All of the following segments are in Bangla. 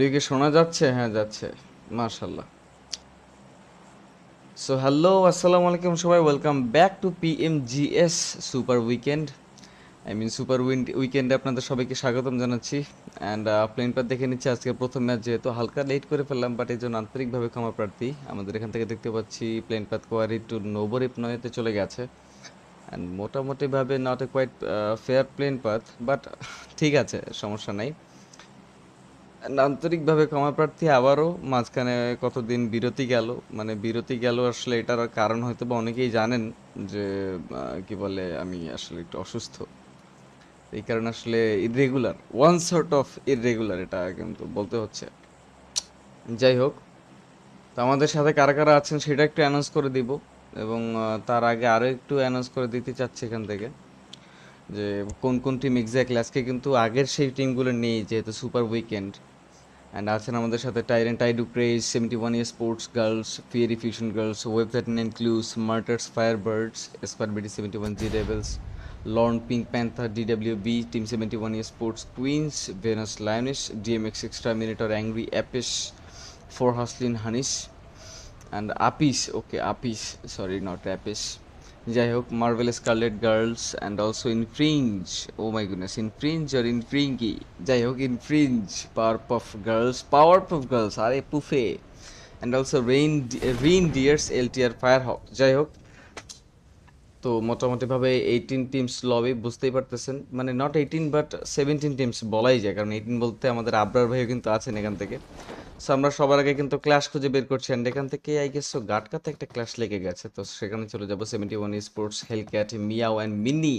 অডিও কি শোনা যাচ্ছে হ্যাঁ যাচ্ছে মার্শাল্লাহ সো হ্যালো আসসালামু আলাইকুম সবাই welcome back to P M G S super weekend I mean super উইকেন্ডে আপনাদের সবাইকে স্বাগতম জানাচ্ছি অ্যান্ড প্লেন পার দেখে নিচ্ছি আজকের প্রথম ম্যাচ যেহেতু হালকা লেট করে ফেললাম বাট এই জন্য আন্তরিকভাবে ক্ষমা প্রার্থী আমাদের এখান থেকে দেখতে পাচ্ছি প্লেন পাত কোয়ারি টু নোবরিপ নয়েতে চলে গেছে অ্যান্ড মোটামুটিভাবে not a quite fair plain path but ঠিক আছে সমস্যা নাই আন্তরিকভাবে ক্ষমা প্রার্থী আবারও মাঝখানে কতদিন বিরতি গেল মানে বিরতি গেল আসলে এটার কারণ হয়তো বা অনেকেই জানেন যে কি বলে আমি আসলে একটু অসুস্থ এই কারণে আসলে irregular one sort of irregular এটা কিন্তু বলতে হচ্ছে যাই হোক তো আমাদের সাথে কারা কারা আছেন সেটা একটু অ্যানাউন্স করে দিব এবং তার আগে আরও একটু অ্যানাউন্স করে দিতে চাচ্ছি এখান থেকে যে কোন কোন টিম এক্স্যাক্টলি আজকে কিন্তু আগের সেই টিমগুলো নেই যেহেতু সুপার উইকেন্ড অ্যান্ড আছেন আমাদের সাথে টাইরেন টাইডু ক্রেজ seventy one year sports girls fiery fusion girls website includes martyrs fire birds square BD seventy one G rebels lawn pink panther W B team seventy one year sports queens Venus M DMX exterminator angry apes for hustlin হানিস and apes okay apes sorry not apes যাই হোক Marvel scarlet girls and also infringe oh my goodness infringe আর ইনফ্রিঙ্গি যাই হোক ইনফ্রিঞ্জ পাওয়ার পফ গার্লস পাওয়ার পফ গার্লস আরে পুফে and also rain reindeers L R fire hawk যাই হোক তো মোটামুটিভাবে এইটিন টিমস লবে বুঝতেই পারতেছেন মানে not eighteen but seventeen teams বলাই যায় কারণ এইটিন বলতে আমাদের আব্রার ভাইও কিন্তু আছেন এখান থেকে আমরা সবার আগে কিন্তু ক্লাস খুঁজে বের করছি এন্ড এখান থেকে আই গেস গাটকাতে একটা ক্লাস লেগে গেছে তো সেখানে চলে যাবো seventy one sports hellcat Meow and Mini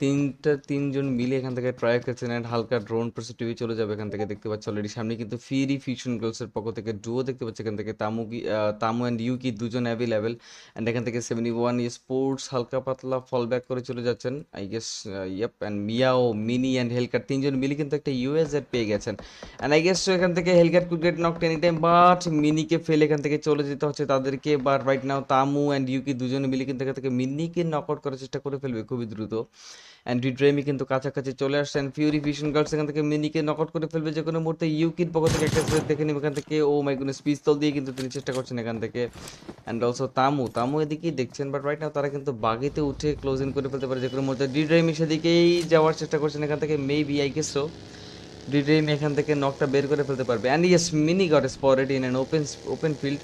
তিনটা তিনজন মিলে এখান থেকে ট্রাই করছেন অ্যান্ড হালকা ড্রোন পজিটিভে চলে যাবে এখান থেকে দেখতে পাচ্ছি অলরেডি সামনে কিন্তু ফিরি ফিউশন গ্লোসের পক্ষ থেকে ডুও দেখতে পাচ্ছি এখান থেকে তামু তামু অ্যান্ড ইউকি দুজন অ্যাভেলেবেল অ্যান্ড এখান থেকে সেভেন্টি ওয়ান স্পোর্টস হালকা পাতলা ফল ব্যাক করে চলে যাচ্ছেন I guess yup and Meow Mini and hellcat তিনজন মিলে কিন্তু একটা ইউএসএ পেয়ে গেছেন অ্যান্ড আই গেস এখান থেকে hellcat dead knock any time but মিনিকে ফেলে এখান থেকে চলে যেতে হচ্ছে তাদেরকে বাট রাইট নাও তামু অ্যান্ড ইউকি দুজনে মিলে কিন্তু এখান থেকে মিনিকে নক আউট করার চেষ্টা করে ফেলবে খুবই দ্রুত অ্যান্ড ড্রেমি কিন্তু কাছাকাছি চলে আসছে অ্যান্ড ফিউরি ভিশন গার্লস এখান থেকে মিনিকে নক আউট করে ফেলবে যে কোনো মুহূর্তে ইউকির পক্ষ থেকে একটা দেখে নেবে এখান থেকে ও মাই স্পিচ তল দিয়ে কিন্তু তিনি চেষ্টা করছেন এখান থেকে অ্যান্ড অলসো তামু তামু এদিকেই দেখছেন বাট রাইট নাও তারা কিন্তু বাগিতে উঠে ক্লোজ ইন করে ফেলতে পারে যে কোনো মুহূর্তে ডি ড্রেমি সেদিকেই যাওয়ার চেষ্টা করছেন এখান থেকে maybe I guess so detain এখান থেকে নকটা বের করে ফেলতে পারবে and yes Mini got spotted in an open open field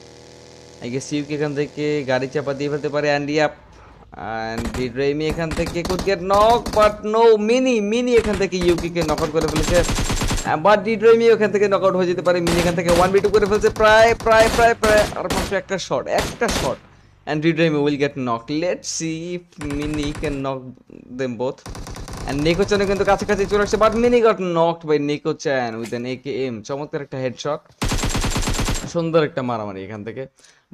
I guess Yuki এখান থেকে গাড়ি চাপা দিয়ে ফেলতে পারে অ্যান্ড ইয়াপ অ্যান্ড ডিড্রেমি এখান থেকে could get knock but no Mini Mini এখান থেকে ইউকিকে নক আউট করে ফেলেছে বাট ডিড্রেমি এখান থেকে নক আউট হয়ে যেতে পারে মিনি এখান থেকে ওয়ান বি টু করে ফেলছে প্রায় প্রায় প্রায় প্রায় আর মাত্র একটা শট একটা শট অ্যান্ড ডিড্রেমি will get knock let see if Mini can knock them both and নিকোচেনও কিন্তু কাছাকাছি চলে আসছে but Mini got knocked by নিকোচেন উইথ এন একে এম চমৎকার একটা হেডশট সুন্দর একটা মারামারি এখান থেকে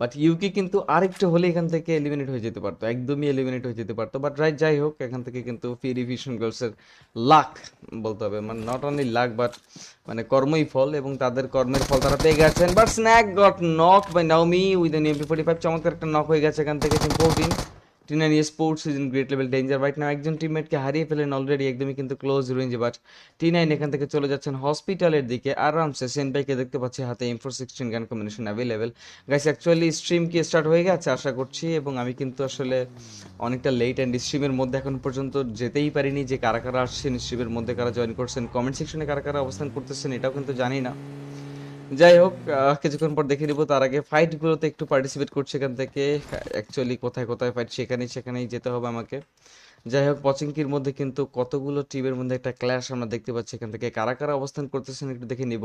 বাট ইউকে কিন্তু আরেকটু হলে এখান থেকে এলিমিনেট হয়ে যেতে পারতো একদমই এলিমিনেট হয়ে যেতে পারতো বাট রাইট যাই হোক এখান থেকে কিন্তু ফিরিভিশন গার্লসের লাক বলতে হবে মানে নট অনলি লাক বাট মানে কর্মই ফল এবং তাদের কর্মের ফল তারা পেয়ে গেছেন but snack got knock by Naomi with an MP forty five চমৎকার একটা নক হয়ে গেছে এখান থেকে টিনারি sports is in great level danger right now একজন টিমমেটকে হারিয়ে ফেলেন অলরেডি একদমই কিন্তু ক্লোজ রেঞ্জে বাট টি নাইন এখান থেকে চলে যাচ্ছেন হসপিটালের দিকে আরামসে সেনবাইকে দেখতে পাচ্ছি হাতে M four sixteen gun combination available guys actually stream কি স্টার্ট হয়ে গেছে আশা করছি এবং আমি কিন্তু আসলে অনেকটা লেট অ্যান্ড স্ট্রিমের মধ্যে এখন পর্যন্ত যেতেই পারিনি যে কারা কারা আসছেন স্ট্রিমের মধ্যে কারা জয়েন করছেন কমেন্ট সেকশনে কারা কারা অবস্থান করতেছেন এটাও কিন্তু জানি না যাই হোক কিছুক্ষণ পর দেখে নিব তার আগে ফাইটগুলোতে একটু পার্টিসিপেট করছে এখান থেকে অ্যাকচুয়ালি কোথায় কোথায় ফাইট সেখানেই সেখানেই যেতে হবে আমাকে যাই হোক পচিংকির মধ্যে কিন্তু কতগুলো টিমের মধ্যে একটা ক্ল্যাশ আমরা দেখতে পাচ্ছি এখান থেকে কারা কারা অবস্থান করতেছেন একটু দেখে নিব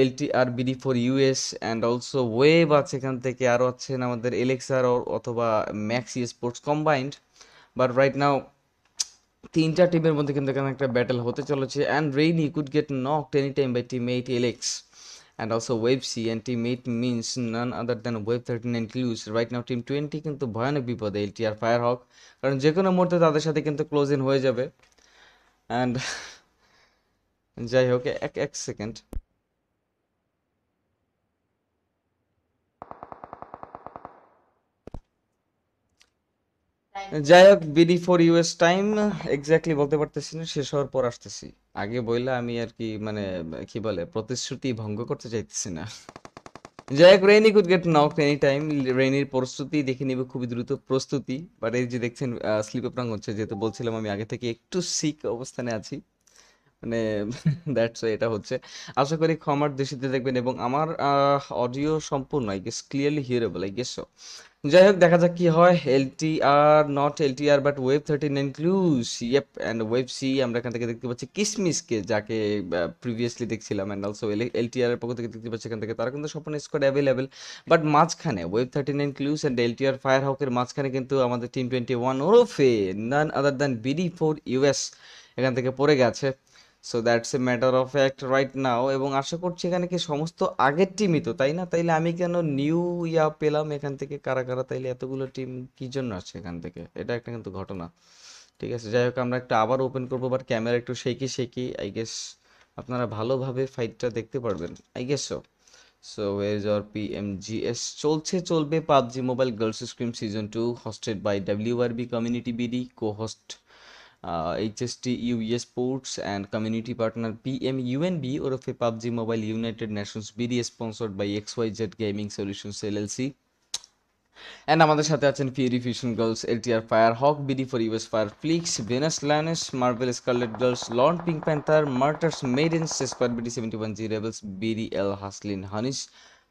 LT R BD for US and also web আছে এখান থেকে আরও আছেন আমাদের এলেক্সার অথবা Maxi sports combined but right now তিনটা টিমের মধ্যে কিন্তু এখানে একটা ব্যাটেল হতে চলেছে and Rainy could get knock any time by team eight Alex and also web C and team eight means none other than web thirty nine clues right now team কিন্তু ভয়ানক বিপদে ltr আর ফায়ার হক কারণ যে কোনো মুহূর্তে তাদের সাথে কিন্তু ক্লোজ ইন হয়ে যাবে অ্যান্ড যাই হোক এক এক সেকেন্ড যাই হোক BD for US time exactly বলতে পারতেছি না শেষ হওয়ার পর আসতেছি আগে বইলা আমি আর কি মানে কি বলে প্রতিশ্রুতি ভঙ্গ করতে চাইতেছি না যাই হোক Rainy could get knock any time রেইনির প্রস্তুতি দেখে নিবে খুবই দ্রুত প্রস্তুতি বাট এই যে দেখছেন স্লিপে প্রাং হচ্ছে যেহেতু বলছিলাম আমি আগে থেকে একটু সিক অবস্থানে আছি মানে দ্যাটস এটা হচ্ছে আশা করি ক্ষমার দৃষ্টিতে দেখবেন এবং আমার অডিও সম্পূর্ণ I guess clearly hearable I guess so যাই হোক দেখা যাক কি হয় আর not LTR but web thirty nine includes yep and web C আমরা এখান থেকে দেখতে পাচ্ছি কিসমিসকে যাকে প্রিভিয়াসলি দেখছিলাম অ্যান্ড অলসো এলটিআর এর পক্ষ থেকে দেখতে পাচ্ছি এখান থেকে তারা কিন্তু স্বপ্ন স্কোয়াড অ্যাভেলেবেল বাট মাঝখানে web thirty nine clues and LTR fire হকের মাঝখানে কিন্তু আমাদের টিম টোয়েন্টি ওয়ান ওরফে none other than BD four US এখান থেকে পড়ে গেছে so that's a matter of act right now এবং আশা করছি এখানে কি সমস্ত আগের টিমই তো তাই না তাইলে আমি কেন নিউ ইয়া পেলাম এখান থেকে কারা কারা তাইলে এতগুলো টিম কি জন্য আছে এখান থেকে এটা একটা কিন্তু ঘটনা ঠিক আছে যাই হোক আমরা একটা আবার ওপেন করবো বাট ক্যামেরা একটু শেকি শেকি আই গেস আপনারা ভালোভাবে ফাইটটা দেখতে পারবেন I guess so so ways or P M G S চলছে চলবে PUBG mobile girls scrim season two hosted by W R B community BD co host HST UES ports and community partner PMUNB or of a PUBG Mobile United Nations BD sponsored by XYZ Gaming Solutions LLC. And আমাদের সাথে আছেন fury fusion girls LTR fire hawk BD for US fire flix Venus lioness Marvel scarlet girls lawn pink panther martyrs maidens square BD seventy one G rebels BD L hustlin honeys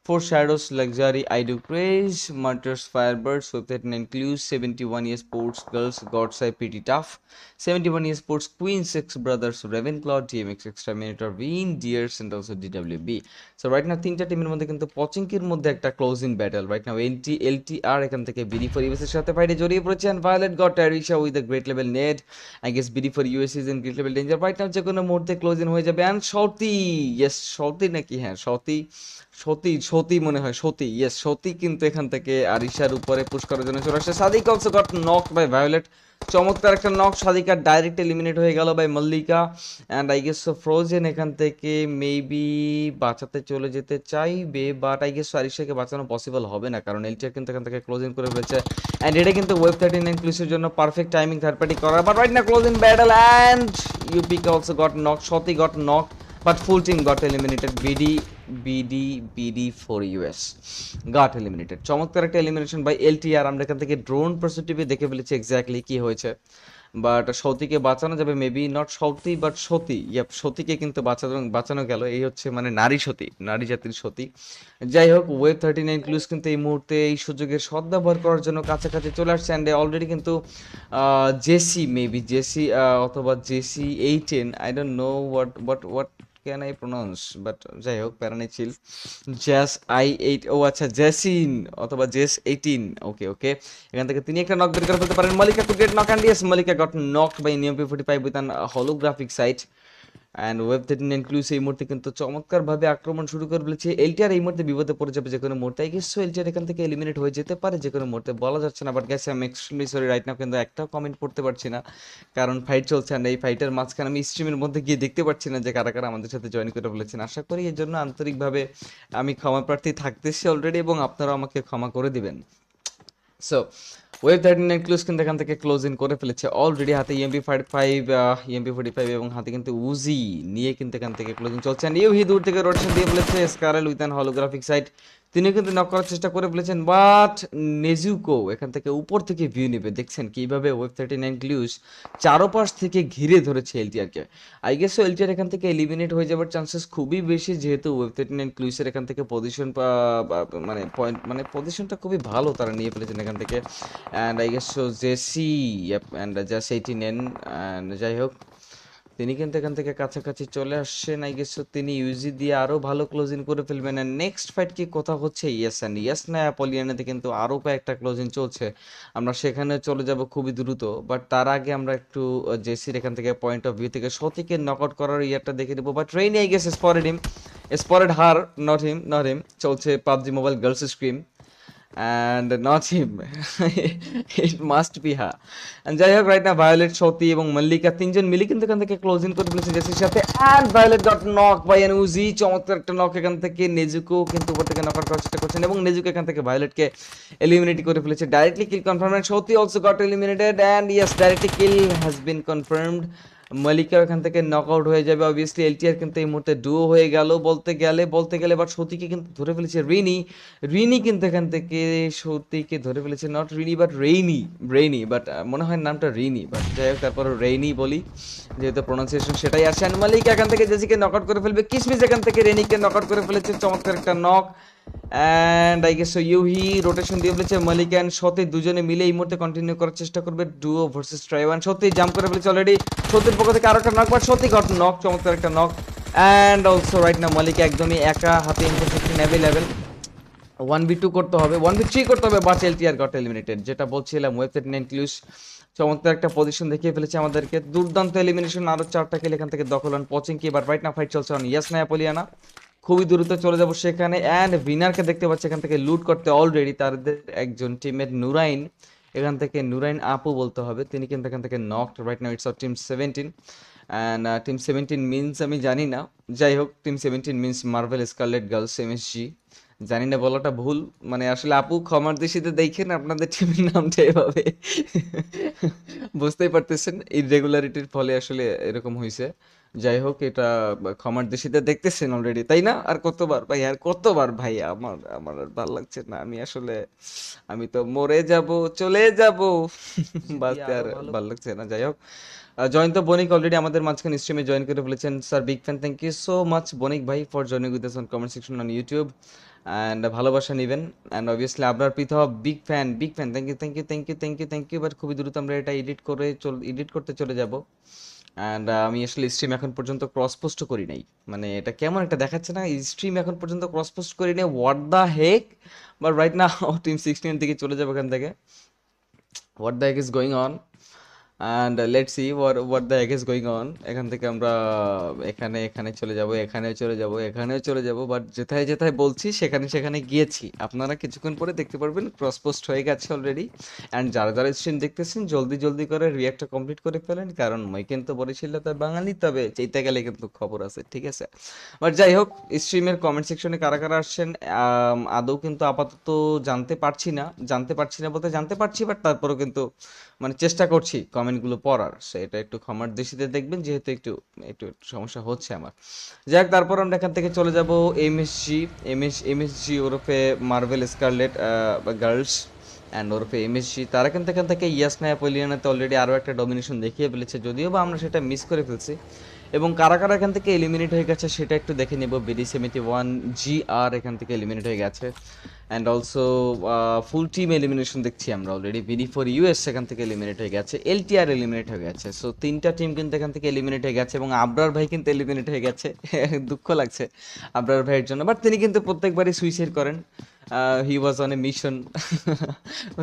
Four shadows, luxury, I do praise, mutters Firebird, swept that an includes 71 years sports girls, Godside, pretty tough, 71 years sports queen, six brothers, Ravenclaw, DMX, exterminator, Ween, Deers, and also DWB. So right now, তিনটা টিমের মধ্যে কিন্তু পচিংকির মধ্যে একটা closing battle right now NT LT R এখান থেকে বিডি ফর ইউএসের সাথে ফাইটে জড়িয়ে পড়েছে অ্যান্ড ভায়োলেট গট ট্যারিশা with the great level net I guess BD for US is in great level danger right now যে কোনো মুহূর্তে ক্লোজিং হয়ে যাবে অ্যান্ড সতি ইয়েস সতি নাকি হ্যাঁ সতি সতী সতী মনে হয় সতী ইয়ে সতী কিন্তু এখান থেকে আরিশার উপরে পুশ করার জন্য চলে আসছে Sadiq also got knock by Violet চমৎকার একটা নক সাদিকা ডাইরেক্ট এলিমিনেট হয়ে গেল by Mallika and I guess frozen এখান থেকে মেবি বাঁচাতে চলে যেতে চাইবে বাট আই গেস আরিশাকে বাঁচানো পসিবল হবে না কারণ এলটিআর কিন্তু এখান থেকে ক্লোজিং করে ফেলছে অ্যান্ড এটা কিন্তু ওয়েব থার্টি নাইন পুলিশের জন্য পারফেক্ট টাইমিং থার্ড পার্টি করা বাট রাইট না closing battle and UP also got knock Sati got knock But full team got eliminated. BD, BD, BD for US got eliminated. চমৎকার একটা এলিমিনেশন বাই এলটিআর আমরা এখান থেকে ড্রোন পার্সপেক্টিভে দেখে ফেলেছি এক্স্যাক্টলি কি হয়েছে বাট সতীকে বাঁচানো যাবে maybe not Sati but Sati yup সতীকে কিন্তু বাঁচানো বাঁচানো গেল এই হচ্ছে মানে নারী সতী নারী জাতির সতী যাই হোক ওয়েব থার্টি নাইন ক্লুজ কিন্তু এই মুহূর্তে এই সুযোগের সদ্ব্যবহার করার জন্য কাছাকাছি চলে আসছে অ্যান্ডে অলরেডি কিন্তু জেসি মেবি জেসি অথবা JC eighteen I don't know what but what can I pronounce but যাই হোক প্যারানিচিল জ্যাস আই এইট ও আচ্ছা জ্যাসিন অথবা জেস এইটিন ওকে ওকে এখান থেকে তিনি একটা নক বের করে ফেলতে পারেন Malika to get knock and yes Malika got knocked by নিয়ম P forty five with an holographic sight and web thirteen and clues এই মুহূর্তে কিন্তু চমৎকারভাবে আক্রমণ শুরু করে বলেছে এলটিআর এই মুহূর্তে বিপদে পড়ে যাবে যে কোনো মুহূর্তে আই গেস এলটিআর এখান থেকে এলিমিনেট হয়ে যেতে পারে যে কোনো মুহূর্তে বলা যাচ্ছে না বাট গ্যাস আমি এক্সট্রিমলি সরি রাইট নাও কিন্তু একটাও কমেন্ট করতে পারছি না কারণ ফাইট চলছে আর এই ফাইটের মাঝখানে আমি স্ট্রিমের মধ্যে গিয়ে দেখতে পাচ্ছি না যে কারা কারা আমাদের সাথে জয়েন করে বলেছেন আশা করি এর জন্য আন্তরিকভাবে আমি ক্ষমা প্রার্থী থাকতেছি অলরেডি এবং আপনারাও আমাকে ক্ষমা করে দিবেন so web thirty nine close কিন্তু এখান থেকে ক্লোজ ইন করে ফেলেছে অলরেডি হাতে EMP five five EMP forty five এবং হাতে কিন্তু উজি নিয়ে কিন্তু এখান থেকে ক্লোজিং চলছে ইউ দূর থেকে রোটেশন দিয়ে বলেছে স্কারেল উইথ অ্যান হলোগ্রাফিক সাইট তিনি কিন্তু নক করার চেষ্টা করে ফেলেছেন বাট নেজুকো এখান থেকে উপর থেকে ভিউ নেবে দেখছেন কিভাবে ওয়েব থার্টি নাইন গ্লিউস চারোপাশ থেকে ঘিরে ধরেছে এলটিআরকে আই গেস এলটিআর এখান থেকে এলিমিনেট হয়ে যাওয়ার চান্সেস খুবই বেশি যেহেতু ওয়েব থার্টি নাইন গ্লিউসের এখান থেকে পজিশন মানে পয়েন্ট মানে পজিশনটা খুবই ভালো তারা নিয়ে ফেলেছেন এখান থেকে and I guess JC and জাস এইটি নেন অ্যান্ড যাই হোক তিনি কিন্তু এখান থেকে কাছাকাছি চলে আসছেন আই গেস তিনি ইউজি দিয়ে আরও ভালো ক্লোজিং করে ফেলবেন অ্যান্ড নেক্সট ফাইট কি কোথাও হচ্ছে ইয়েস অ্যান্ড ইয়েস না অ্যাপোলিয়ানেতে কিন্তু আরও কয়েকটা ক্লোজিং চলছে আমরা সেখানে চলে যাব খুবই দ্রুত বাট তার আগে আমরা একটু জেসির uh, এখান থেকে পয়েন্ট অফ ভিউ থেকে সতীকে নক আউট করার ইয়ারটা দেখে নেবো but train I guess spread him spread her not him not him চলছে PUBG mobile girls scrim and Nazim it must be হা যাই হোক রাইট না ভায়োলেট সতী এবং মল্লিকা তিনজন মিলে কিন্তু এখান থেকে ক্লোজ ইন করে ফেলেছে জেসির সাথে and Violet dot knock by an Uzi চমৎকার একটা নক এখান থেকে নেজুকো কিন্তু উপর থেকে নক করার চেষ্টা করছেন এবং নেজুকো এখান থেকে ভায়োলেটকে এলিমিনেট করে ফেলেছে directly kill confirm Sati also got eliminated and yes directly kill has been confirmed Malika এখান থেকে নক আউট হয়ে যাবে অবভিয়াসলি এলটিআর কিন্তু এই মুহূর্তে ডুও হয়ে গেল বলতে গেলে বলতে গেলে বাট সতীকে কিন্তু ধরে ফেলেছে রিনি রিনি কিন্তু এখান থেকে সতীকে ধরে ফেলেছে not Rini but Rainy Rainy but মনে হয় নামটা রিনি বাট যাই হোক তারপর রেইনি বলি যেহেতু প্রোনাউন্সিয়েশন সেটাই আসে মালিক এখান থেকে জেসিকে নক আউট করে ফেলবে কিসমিস এখান থেকে রেনিকে নক আউট করে ফেলেছে চমৎকার একটা নক অ্যান্ড আই গেস ইউহি রোটেশন দিয়ে ফেলেছে মালিক অ্যান্ড সতে দুজনে মিলে এই মুহূর্তে কন্টিনিউ করার চেষ্টা করবে ডুও ভার্সেস ট্রাইওয়ান সত্যি জাম্প করে ফেলেছে অলরেডি সত্যির পক্ষ থেকে আরও একটা নক বাট সত্যি ঘট নক চমৎকার একটা নক অ্যান্ড অলসো রাইট না মালিক একদমই একা হাতে ইনফোসেকশন অ্যাভেলেবেল ওয়ান বি টু করতে হবে ওয়ান বি থ্রি করতে হবে but L R got eliminated যেটা বলছিলাম ওয়েবসাইট নেন ক্লিউস চমৎকার একটা পজিশন দেখিয়ে ফেলেছে আমাদেরকে দুর্দান্ত এলিমিনেশন আরও চারটা খেলে এখান থেকে দখল হন পচিং কি বাট রাইট না ফাইট চলছে অন ইয়াস নায়াপলিয়ানা খুবই দ্রুত চলে যাব সেখানে অ্যান্ড ভিনারকে দেখতে পাচ্ছি এখান থেকে লুট করতে অলরেডি তাদের একজন টিমের নুরাইন এখান থেকে নুরাইন আপু বলতে হবে তিনি কিন্তু এখান থেকে knocked right now it's of team seventeen and team seventeen means আমি জানি না যাই হোক team seventeen means Marvel scarlet girls M S G জানি না বলাটা ভুল মানে আসলে আপু ক্ষমার দেশিতে দেখেন আপনাদের টিমের নামটা এভাবে বুঝতেই পারতেছেন ইরেগুলারিটির ফলে আসলে এরকম হয়েছে যাই হোক এটা ক্ষমার দৃষ্টিতে দেখতেছেন অলরেডি তাই না আর কতবার ভাই আর কতবার ভাই আমার আমার আর ভাল লাগছে না আমি আসলে আমি তো মরে যাব চলে যাব বাঁচতে আর ভাল লাগছে না যাই হোক জয়ন্ত বনিক অলরেডি আমাদের মাঝখানে স্ট্রিমে জয়েন করে ফেলেছেন sir big fan thank you so much Banik ভাই for joining with on comment section on YouTube and ভালোবাসা নেবেন অ্যান্ড অবভিয়াসলি আপনার পৃথক big fan big fan thank you thank you thank you thank you thank you but খুবই দ্রুত আমরা এটা এডিট করে চল এডিট করতে চলে যাব অ্যান্ড uh, আমি আসলে স্ট্রিম এখন পর্যন্ত ক্রস পোস্টও করি নাই মানে এটা কেমন একটা দেখাচ্ছে না স্ট্রিম এখন পর্যন্ত ক্রস পোস্ট করি নাই what the heck but right না টিম সিক্সটিনের দিকে চলে যাবে ওখান থেকে what the heck is going on and let see war war the heck is going on এখান থেকে আমরা এখানে এখানে চলে যাব এখানেও চলে যাব এখানেও চলে যাব বাট যেথায় যেথায় বলছি সেখানে সেখানে গিয়েছি আপনারা কিছুক্ষণ পরে দেখতে পারবেন ক্রস পোস্ট হয়ে গেছে অলরেডি অ্যান্ড যারা যারা স্ট্রিম দেখতেছেন জলদি জলদি করে রিয়াক্টটা কমপ্লিট করে ফেলেন কারণ মই কিন্তু বলেছিল তাই বাঙালি তবে চাইতে গেলে কিন্তু খবর আছে ঠিক আছে বাট যাই হোক স্ট্রিমের কমেন্ট সেকশনে কারা কারা আসছেন আদৌ কিন্তু আপাতত জানতে পারছি না জানতে পারছি না বলতে জানতে পারছি বাট তারপরেও কিন্তু মানে চেষ্টা করছি কমেন্ট কমেন্টগুলো পড়ার সে এটা একটু ক্ষমার দৃষ্টিতে দেখবেন যেহেতু একটু একটু সমস্যা হচ্ছে আমার যাক তারপর আমরা এখান থেকে চলে যাব এমএসজি এমএস এমএসজি ওরফে মার্ভেল স্কারলেট গার্লস অ্যান্ড ওরফে এমএসজি তারা কিন্তু এখান থেকে ইয়াসনা অ্যাপোলিয়ানাতে অলরেডি আরও একটা ডমিনেশন দেখিয়ে ফেলেছে যদিও বা আমরা সেটা মিস করে ফেলছি এবং কারা কারা এখান থেকে এলিমিনেট হয়ে গেছে সেটা একটু দেখে নেব বিডি সেমিটি ওয়ান জি আর এখান থেকে এলিমিনেট হয়ে গেছে and also full team elimination দেখছি আমরা অলরেডি বিডি ফোর ইউএস এখান থেকে এলিমিনেট হয়ে গেছে এলটিআর এলিমিনেট হয়ে গেছে সো তিনটা টিম কিন্তু এখান থেকে এলিমিনেট হয়ে গেছে এবং আবরার ভাই কিন্তু এলিমিনেট হয়ে গেছে দুঃখ লাগছে আবরার ভাইয়ের জন্য বাট তিনি কিন্তু প্রত্যেকবারই সুইসাইড করেন he was on a mission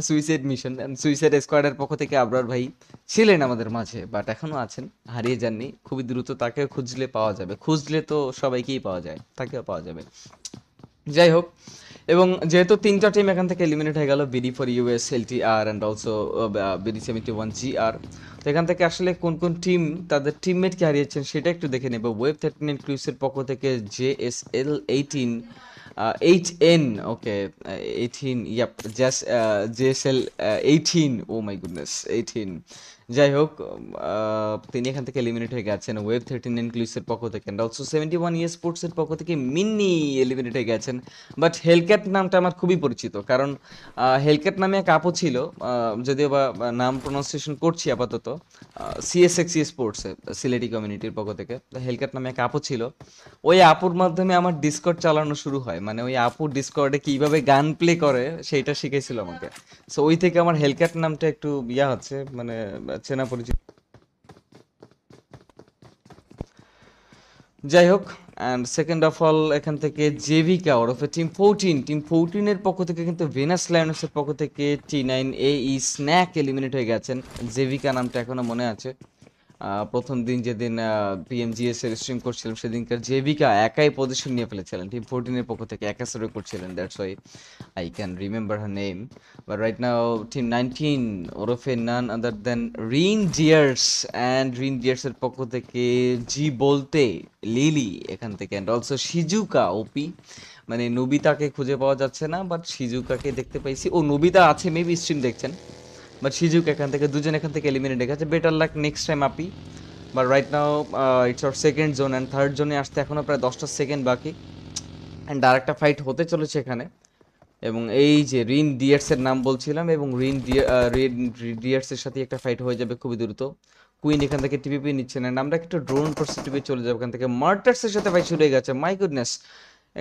suicide mission suicide স্কোয়াডের পক্ষ থেকে আবরার ভাই ছিলেন আমাদের মাঝে বাট এখনো আছেন হারিয়ে যাননি খুবই দ্রুত তাকে খুঁজলে পাওয়া যাবে খুঁজলে তো সবাইকেই পাওয়া যায় তাকেও পাওয়া যাবে যাই হোক এবং যেহেতু তিনটা টিম এখান থেকে এলিমিনেট হয়ে গেল BD for US T R and also BD seventy one G R তো এখান থেকে আসলে কোন কোন টিম তাদের টিমমেটকে হারিয়েছেন সেটা একটু দেখে নেব ওয়েব থার্টিন ক্লুসের পক্ষ থেকে J S L eighteen uh, 8n okay uh, 18 yep just uh, jsl uh, 18 oh my goodness 18 যাই হোক তিনি এখান থেকে এলিমিনেট হয়ে গেছেন ওয়েব থার্টিন ইনক্লুসের পক্ষ থেকে and also seventy one year স্পোর্টসের পক্ষ থেকে মিন্নি এলিমিনেট হয়ে গেছেন বাট হেলক্যাট নামটা আমার খুবই পরিচিত কারণ হেলক্যাট নামে এক আপও ছিল যদিও বা নাম প্রনাউন্সিয়েশন করছি আপাতত সিএসএক্স স্পোর্টসে সিলেটি কমিউনিটির পক্ষ থেকে হেলক্যাট নামে এক আপও ছিল ওই আপুর মাধ্যমে আমার ডিসকর্ড চালানো শুরু হয় মানে ওই আপুর ডিসকর্ডে কীভাবে গান প্লে করে সেইটা শিখেছিল আমাকে সো ওই থেকে আমার হেলক্যাট নামটা একটু ইয়া হচ্ছে মানে চেনা পরিচিত যাই হোক অ্যান্ড সেকেন্ড অফ অল এখান থেকে জেভিকা ওরফে টিম ফোরটিন টিম ফোরটিনের পক্ষ থেকে কিন্তু ভেনাস লায়নসের পক্ষ থেকে T nine A E snack eliminate হয়ে গেছেন জেভিকা নামটা এখনো মনে আছে প্রথম দিন যেদিন পিএমজিএস এর স্ট্রিম করছিলাম সেদিনকার জেভিকা একাই পজিশন নিয়ে ফেলেছিলেন টিম ফোরটিনের পক্ষ থেকে একা শুরু করছিলেন that's why I can remember her name but right now team nineteen ওরফে none other than reindeers and reindeers এর পক্ষ থেকে জি বলতে লিলি এখান থেকে অ্যান্ড অলসো সিজুকা ওপি মানে নবিতাকে খুঁজে পাওয়া যাচ্ছে না বাট সিজুকাকে দেখতে পাইছি ও নবিতা আছে মেবি স্ট্রিম দেখছেন বাট সিজুক এখান থেকে দুজন এখান থেকে এলিমিনেট হয়ে গেছে বেটার লাক নেক্সট টাইম আপি but right now it's our second zone and third জোনে আসতে এখনও প্রায় দশটা সেকেন্ড বাকি অ্যান্ড আর একটা ফাইট হতে চলেছে এখানে এবং এই যে রিন ডিয়ার্সের নাম বলছিলাম এবং রিন রিন ডিয়ার্সের সাথে একটা ফাইট হয়ে যাবে খুবই দ্রুত কুইন এখান থেকে টিপিপি নিচ্ছে না আমরা একটু ড্রোন পার্সেন্টিভে চলে যাবো এখান থেকে মার্টার্সের সাথে ফাইট শুরু হয়ে গেছে মাই গুডনেস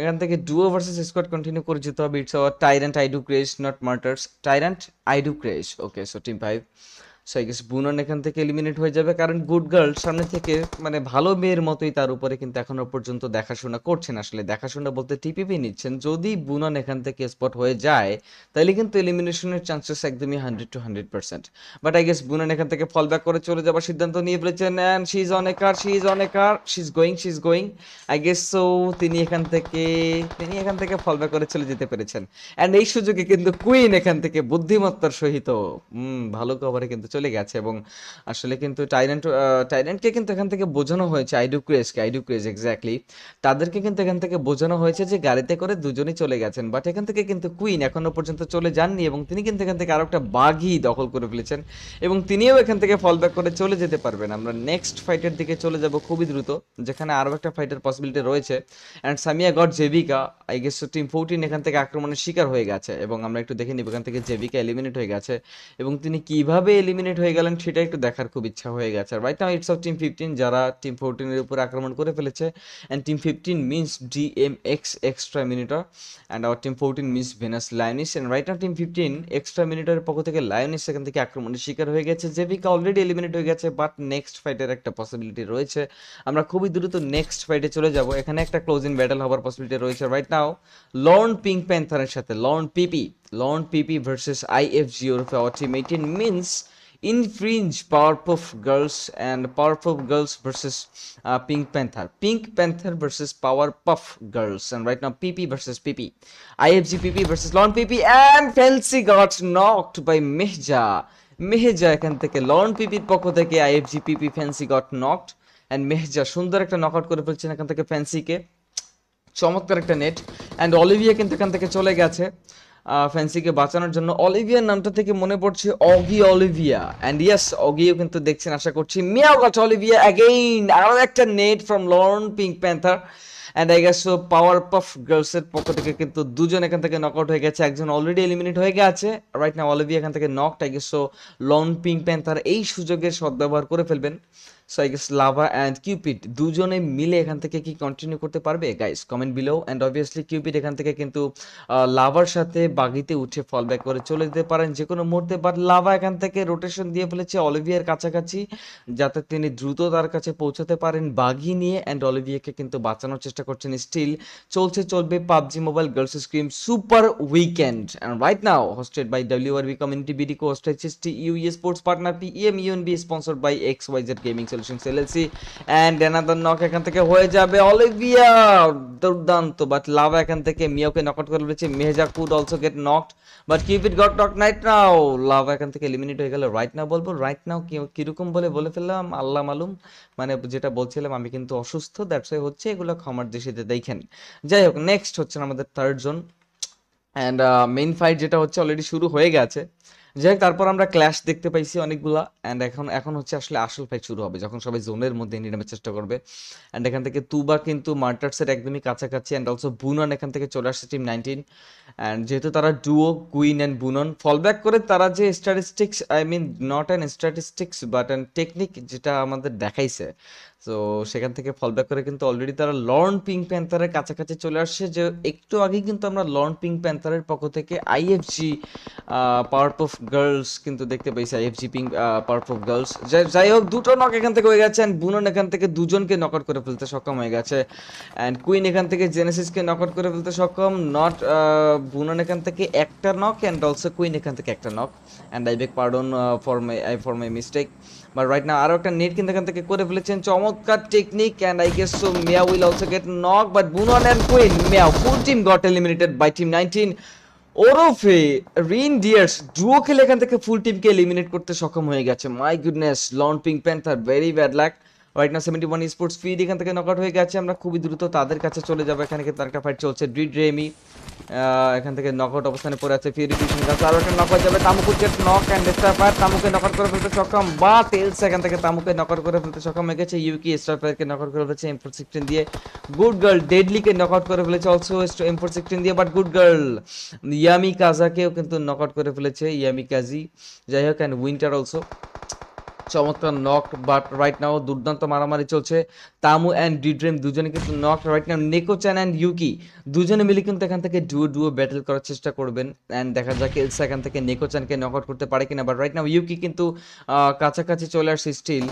এখান থেকে ডুও ভার্সেস স্কোয়াড কন্টিনিউ করে যেতে হবে it's our tyrant I do crash not martyrs tyrant I do crash okay so team five বুনন এখান থেকে এলিমিনেট হয়ে যাবে কারণ গুড গার্ল সামনে থেকে মানে ভালো মেয়ের মতোই তার উপরে কিন্তু এখনো পর্যন্ত দেখাশোনা করছেন আসলে দেখাশোনা বলতে টিপিপি নিচ্ছেন যদি বুনন এখান থেকে স্পট হয়ে যায় তাহলে কিন্তু এলিমিনেশনের চান্সেস একদমই hundred to hundred percent but I guess বুনন এখান থেকে ফল ব্যাক করে চলে যাওয়ার সিদ্ধান্ত নিয়ে ফেলেছেন অ্যান্ড শি ইজ অনেক শি ইজ অনেকার she is going she is going I guess so তিনি এখান থেকে তিনি এখান থেকে ফল ব্যাক করে চলে যেতে পেরেছেন অ্যান্ড এই সুযোগে কিন্তু কুইন এখান থেকে বুদ্ধিমত্তার সহিত ভালো খবরে কিন্তু চলে গেছে এবং আসলে কিন্তু টাইরেন্ট টাইরেন্টকে কিন্তু এখান থেকে বোঝানো হয়েছে আইডু ক্রেজকে আইডু ক্রেজ এক্স্যাক্টলি তাদেরকে কিন্তু এখান থেকে বোঝানো হয়েছে যে গাড়িতে করে দুজনেই চলে গেছেন বাট এখান থেকে কিন্তু কুইন এখনও পর্যন্ত চলে যাননি এবং তিনি কিন্তু এখান থেকে আরও একটা বাঘই দখল করে ফেলেছেন এবং তিনিও এখান থেকে ব্যাক করে চলে যেতে পারবেন আমরা নেক্সট ফাইটের দিকে চলে যাব খুবই দ্রুত যেখানে আরও একটা ফাইটের পসিবিলিটি রয়েছে অ্যান্ড সামিয়া গড জেবিকা আই গেস টিম ফোরটিন এখান থেকে আক্রমণের শিকার হয়ে গেছে এবং আমরা একটু দেখে নিব এখান থেকে জেবিকা এলিমিনেট হয়ে গেছে এবং তিনি কিভাবে এলিমিনেট মিনিট হয়ে গেলেন সেটা একটু দেখার খুব ইচ্ছা হয়ে গেছে আর right it's of team fifteen যারা টিম ফোরটিনের উপর আক্রমণ করে ফেলেছে and team fifteen means D M X extra মিনিটার and our team fourteen means Venus লায়নিস and right team fifteen extra মিনিটরের পক্ষ থেকে লায়নিস সেখান থেকে আক্রমণের শিকার হয়ে গেছে জেভিকা অলরেডি এলিমিনেট হয়ে গেছে বাট নেক্সট ফাইটের একটা পসিবিলিটি রয়েছে আমরা খুবই দ্রুত নেক্সট ফাইটে চলে যাব এখানে একটা ক্লোজ ইন ব্যাটেল হওয়ার পসিবিলিটি রয়েছে রাইট নাও লর্ন পিঙ্ক প্যান্থারের সাথে lorn PP lorn PP versus IFG ওরফে অটিমেটিন means infringe Powerpuff Girls and Powerpuff Girls versus uh, Pink Panther. Pink Panther versus Powerpuff Girls and right now PP versus PP. IFG PP versus lawn PP and Fancy got knocked by Mehja. Mehja can take এখান থেকে লন পিপির পক্ষ ifg pp PP got knocked and mehja মেহজা সুন্দর একটা নকআউট করে ফেলছেন এখান থেকে ফ্যান্সিকে চমৎকার একটা নেট অ্যান্ড অলিভিয়া কিন্তু এখান থেকে চলে গেছে ফ্যান্সিকে বাঁচানোর জন্য অলিভিয়ার নামটা থেকে মনে পড়ছে অগি অলিভিয়া অ্যান্ড ইয়াস অগিও কিন্তু দেখছেন আশা করছি মিয়াও গাছ অলিভিয়া অ্যাগেইন আরও একটা net from lorn pink panther and I guess powerpuff গার্লসের পক্ষ থেকে কিন্তু দুজন এখান থেকে নক আউট হয়ে গেছে একজন অলরেডি এলিমিনেট হয়ে গেছে রাইট না অলিভিয়া এখান থেকে knocked I guess lawn pink panther এই সুযোগের সদ্ব্যবহার করে ফেলবেন so I guess lava and cupid দুজনে মিলে এখান থেকে কি কন্টিনিউ করতে পারবে guys comment below and obviously cupid এখান থেকে কিন্তু লাভার সাথে বাগিতে উঠে ফল ব্যাক করে চলে যেতে পারেন যে কোনো মুহূর্তে বাট লাভা এখান থেকে রোটেশন দিয়ে ফেলেছে অলিভিয়ার কাছাকাছি যাতে তিনি দ্রুত তার কাছে পৌঁছাতে পারেন বাগি নিয়ে অ্যান্ড অলিভিয়াকে কিন্তু বাঁচানোর চেষ্টা করছেন স্টিল চলছে চলবে PUBG mobile girls scrim super weekend and right now hosted by WR R B community BD co hosted সিস্টি U sports partner P M UNB sponsored by X YZ gaming solutions LLC and another knock এখান থেকে হয়ে যাবে অলিভিয়া দুর্দান্ত বাট লাভা এখান থেকে মিওকে নক আউট করে ফেলেছে মেহজা could also get knocked but keep it got knock night now lava এখান থেকে এলিমিনেট হয়ে গেল রাইট নাও বলবো রাইট নাও কিরকম বলে বলে ফেললাম আল্লাহ মালুম মানে যেটা বলছিলাম আমি কিন্তু অসুস্থ দ্যাটস হচ্ছে এগুলো ক্ষমার দৃষ্টিতে দেখেন যাই হোক নেক্সট হচ্ছে আমাদের third zone and main fight যেটা হচ্ছে অলরেডি শুরু হয়ে গেছে যাই হোক তারপর আমরা ক্ল্যাশ দেখতে পাইছি অনেকগুলা অ্যান্ড এখন এখন হচ্ছে আসলে আসল ফাইট শুরু হবে যখন সবাই জোনের মধ্যে নেমে চেষ্টা করবে অ্যান্ড এখান থেকে তুবা কিন্তু মার্টার্সের একদমই কাছাকাছি অ্যান্ড অলসো বুনন এখান থেকে চলে আসছে টিম নাইনটিন অ্যান্ড যেহেতু তারা ডুও কুইন অ্যান্ড বুনন ফলব্যাক করে তারা যে statistics I mean not an statistics but an technique যেটা আমাদের দেখাইছে তো সেখান থেকে ফল ব্যাক করে কিন্তু অলরেডি তারা লর্ন পিঙ্ক প্যান্থারের কাছাকাছি চলে আসছে যে একটু আগেই কিন্তু আমরা লর্ন পিঙ্ক প্যান্থারের পক্ষ থেকে আইএফজি পাওয়ারপ্রুফ গার্লস কিন্তু দেখতে পাইছি আইএফজি পিঙ্ক পাওয়ারপ্রুফ গার্লস যাই হোক দুটো নক এখান থেকে হয়ে গেছে অ্যান্ড বুনন এখান থেকে দুজনকে নক আউট করে ফেলতে সক্ষম হয়ে গেছে অ্যান্ড কুইন এখান থেকে জেনেসিসকে নক আউট করে ফেলতে সক্ষম নট বুনন এখান থেকে একটা নক অ্যান্ড অলসো কুইন এখান থেকে একটা knock and I beg pardon for my I for my mistake but right না আরও একটা নেট কিন্তু এখান থেকে করে ফেলেছেন চম চমৎকার technique and I guess so Mia will also get knock but বুনন and queen Mia full team got eliminated by team nineteen ওরফে রিনডিয়ার্স ডুও খেলে এখান থেকে ফুল টিমকে এলিমিনেট করতে সক্ষম হয়ে গেছে my goodness lawn pink panther very bad luck right না সেভেন্টি ওয়ান স্পোর্টস ফিড এখান থেকে নকআউট হয়ে গেছে আমরা খুবই দ্রুত তাদের কাছে চলে যাবো এখানে কিন্তু একটা ফাইট চলছে ড্রিড রেমি এখান থেকে নকআউট অবস্থানে পড়ে আছে ফিউরিফিশন কাছে আরও একটা নকআউট যাবে তামুকুর জেট নক অ্যান্ড স্টারফায়ার তামুকে নকআট করে ফেলতে সক্ষম বা তেলস এখান থেকে তামুকে নকআট করে ফেলতে সক্ষম হয়ে গেছে ইউকি স্টারফায়ারকে নকআট করে ফেলেছে এম ফোর সিক্সটিন দিয়ে গুড গার্ল ডেডলিকে নকআউট করে ফেলেছে অলসো এম ফোর সিক্সটিন দিয়ে বাট গুড গার্ল ইয়ামি কাজাকেও কিন্তু নকআউট করে ফেলেছে ইয়ামি কাজি যাই হোক অ্যান্ড উইন্টার অলসো চমৎকার নক বাট রাইট নাও দুর্দান্ত মারামারি চলছে তামু অ্যান্ড ডিড্রেম দুজনে কিন্তু নক রাইট নাও চ্যান অ্যান্ড ইউকি দুজনে মিলে কিন্তু এখান থেকে ডুয়ো ডুয়ো ব্যাটেল করার চেষ্টা করবেন অ্যান্ড দেখা যাক এলসা এখান থেকে চ্যানকে নক আউট করতে পারে কিনা বাট রাইট নাও ইউকি কিন্তু কাছাকাছি চলে আসছে স্টিল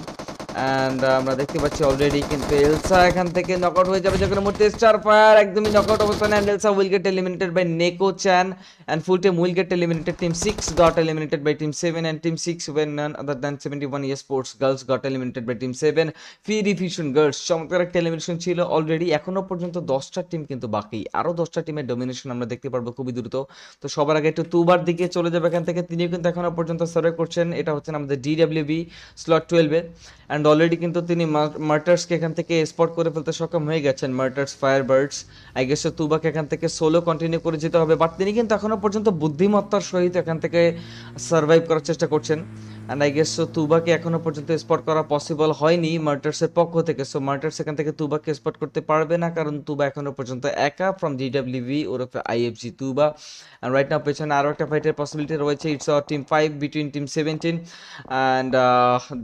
এন্ড uh, আমরা দেখতে পাচ্ছি অলরেডি কিন্তু এলসা এখান থেকে নকআউট হয়ে যাবে যখন মোট স্টার ফায়ার একদমই নকআউট অবস্থানে and Elsa will get eliminated by Neko chan and full team will get eliminated team six got eliminated by team seven and team six when none other than seventy one year sports girls got eliminated by team seven fee diffusion girls চমৎকার একটা এলিমিনেশন ছিল অলরেডি এখনও পর্যন্ত দশটা টিম কিন্তু বাকি আরও দশটা টিমের ডোমিনেশন আমরা দেখতে পারবো খুবই দ্রুত তো সবার আগে একটু তুবার দিকে চলে যাবে এখান থেকে তিনিও কিন্তু এখনও পর্যন্ত সার্ভে করছেন এটা হচ্ছেন আমাদের ডিডাব্লিউবি স্লট টুয়েলভে অ্যান্ড অলরেডি কিন্তু তিনি মার্টার্সকে এখান থেকে স্পট করে ফেলতে সক্ষম হয়ে গেছেন মার্টার্স ফায়ারবার্ডস আই গেস তুবাকে এখান থেকে সোলো কন্টিনিউ করে যেতে হবে বাট তিনি কিন্তু এখনও পর্যন্ত বুদ্ধিমত্তার সহিত এখান থেকে সার্ভাইভ করার চেষ্টা করছেন অ্যান্ড আই গেস সো তুবাকে এখনো পর্যন্ত স্পট করা পসিবল হয়নি মার্টার্সের পক্ষ থেকে সো মার্টার্স এখান থেকে তুবাকে স্পট করতে পারবে না কারণ তুবা এখনো পর্যন্ত একা ফ্রম আই ওরফে জি তুবা অ্যান্ড রাইট নাও পেছনে আরও একটা ফাইটের পসিবিলিটি রয়েছে it's our team five between team seventeen and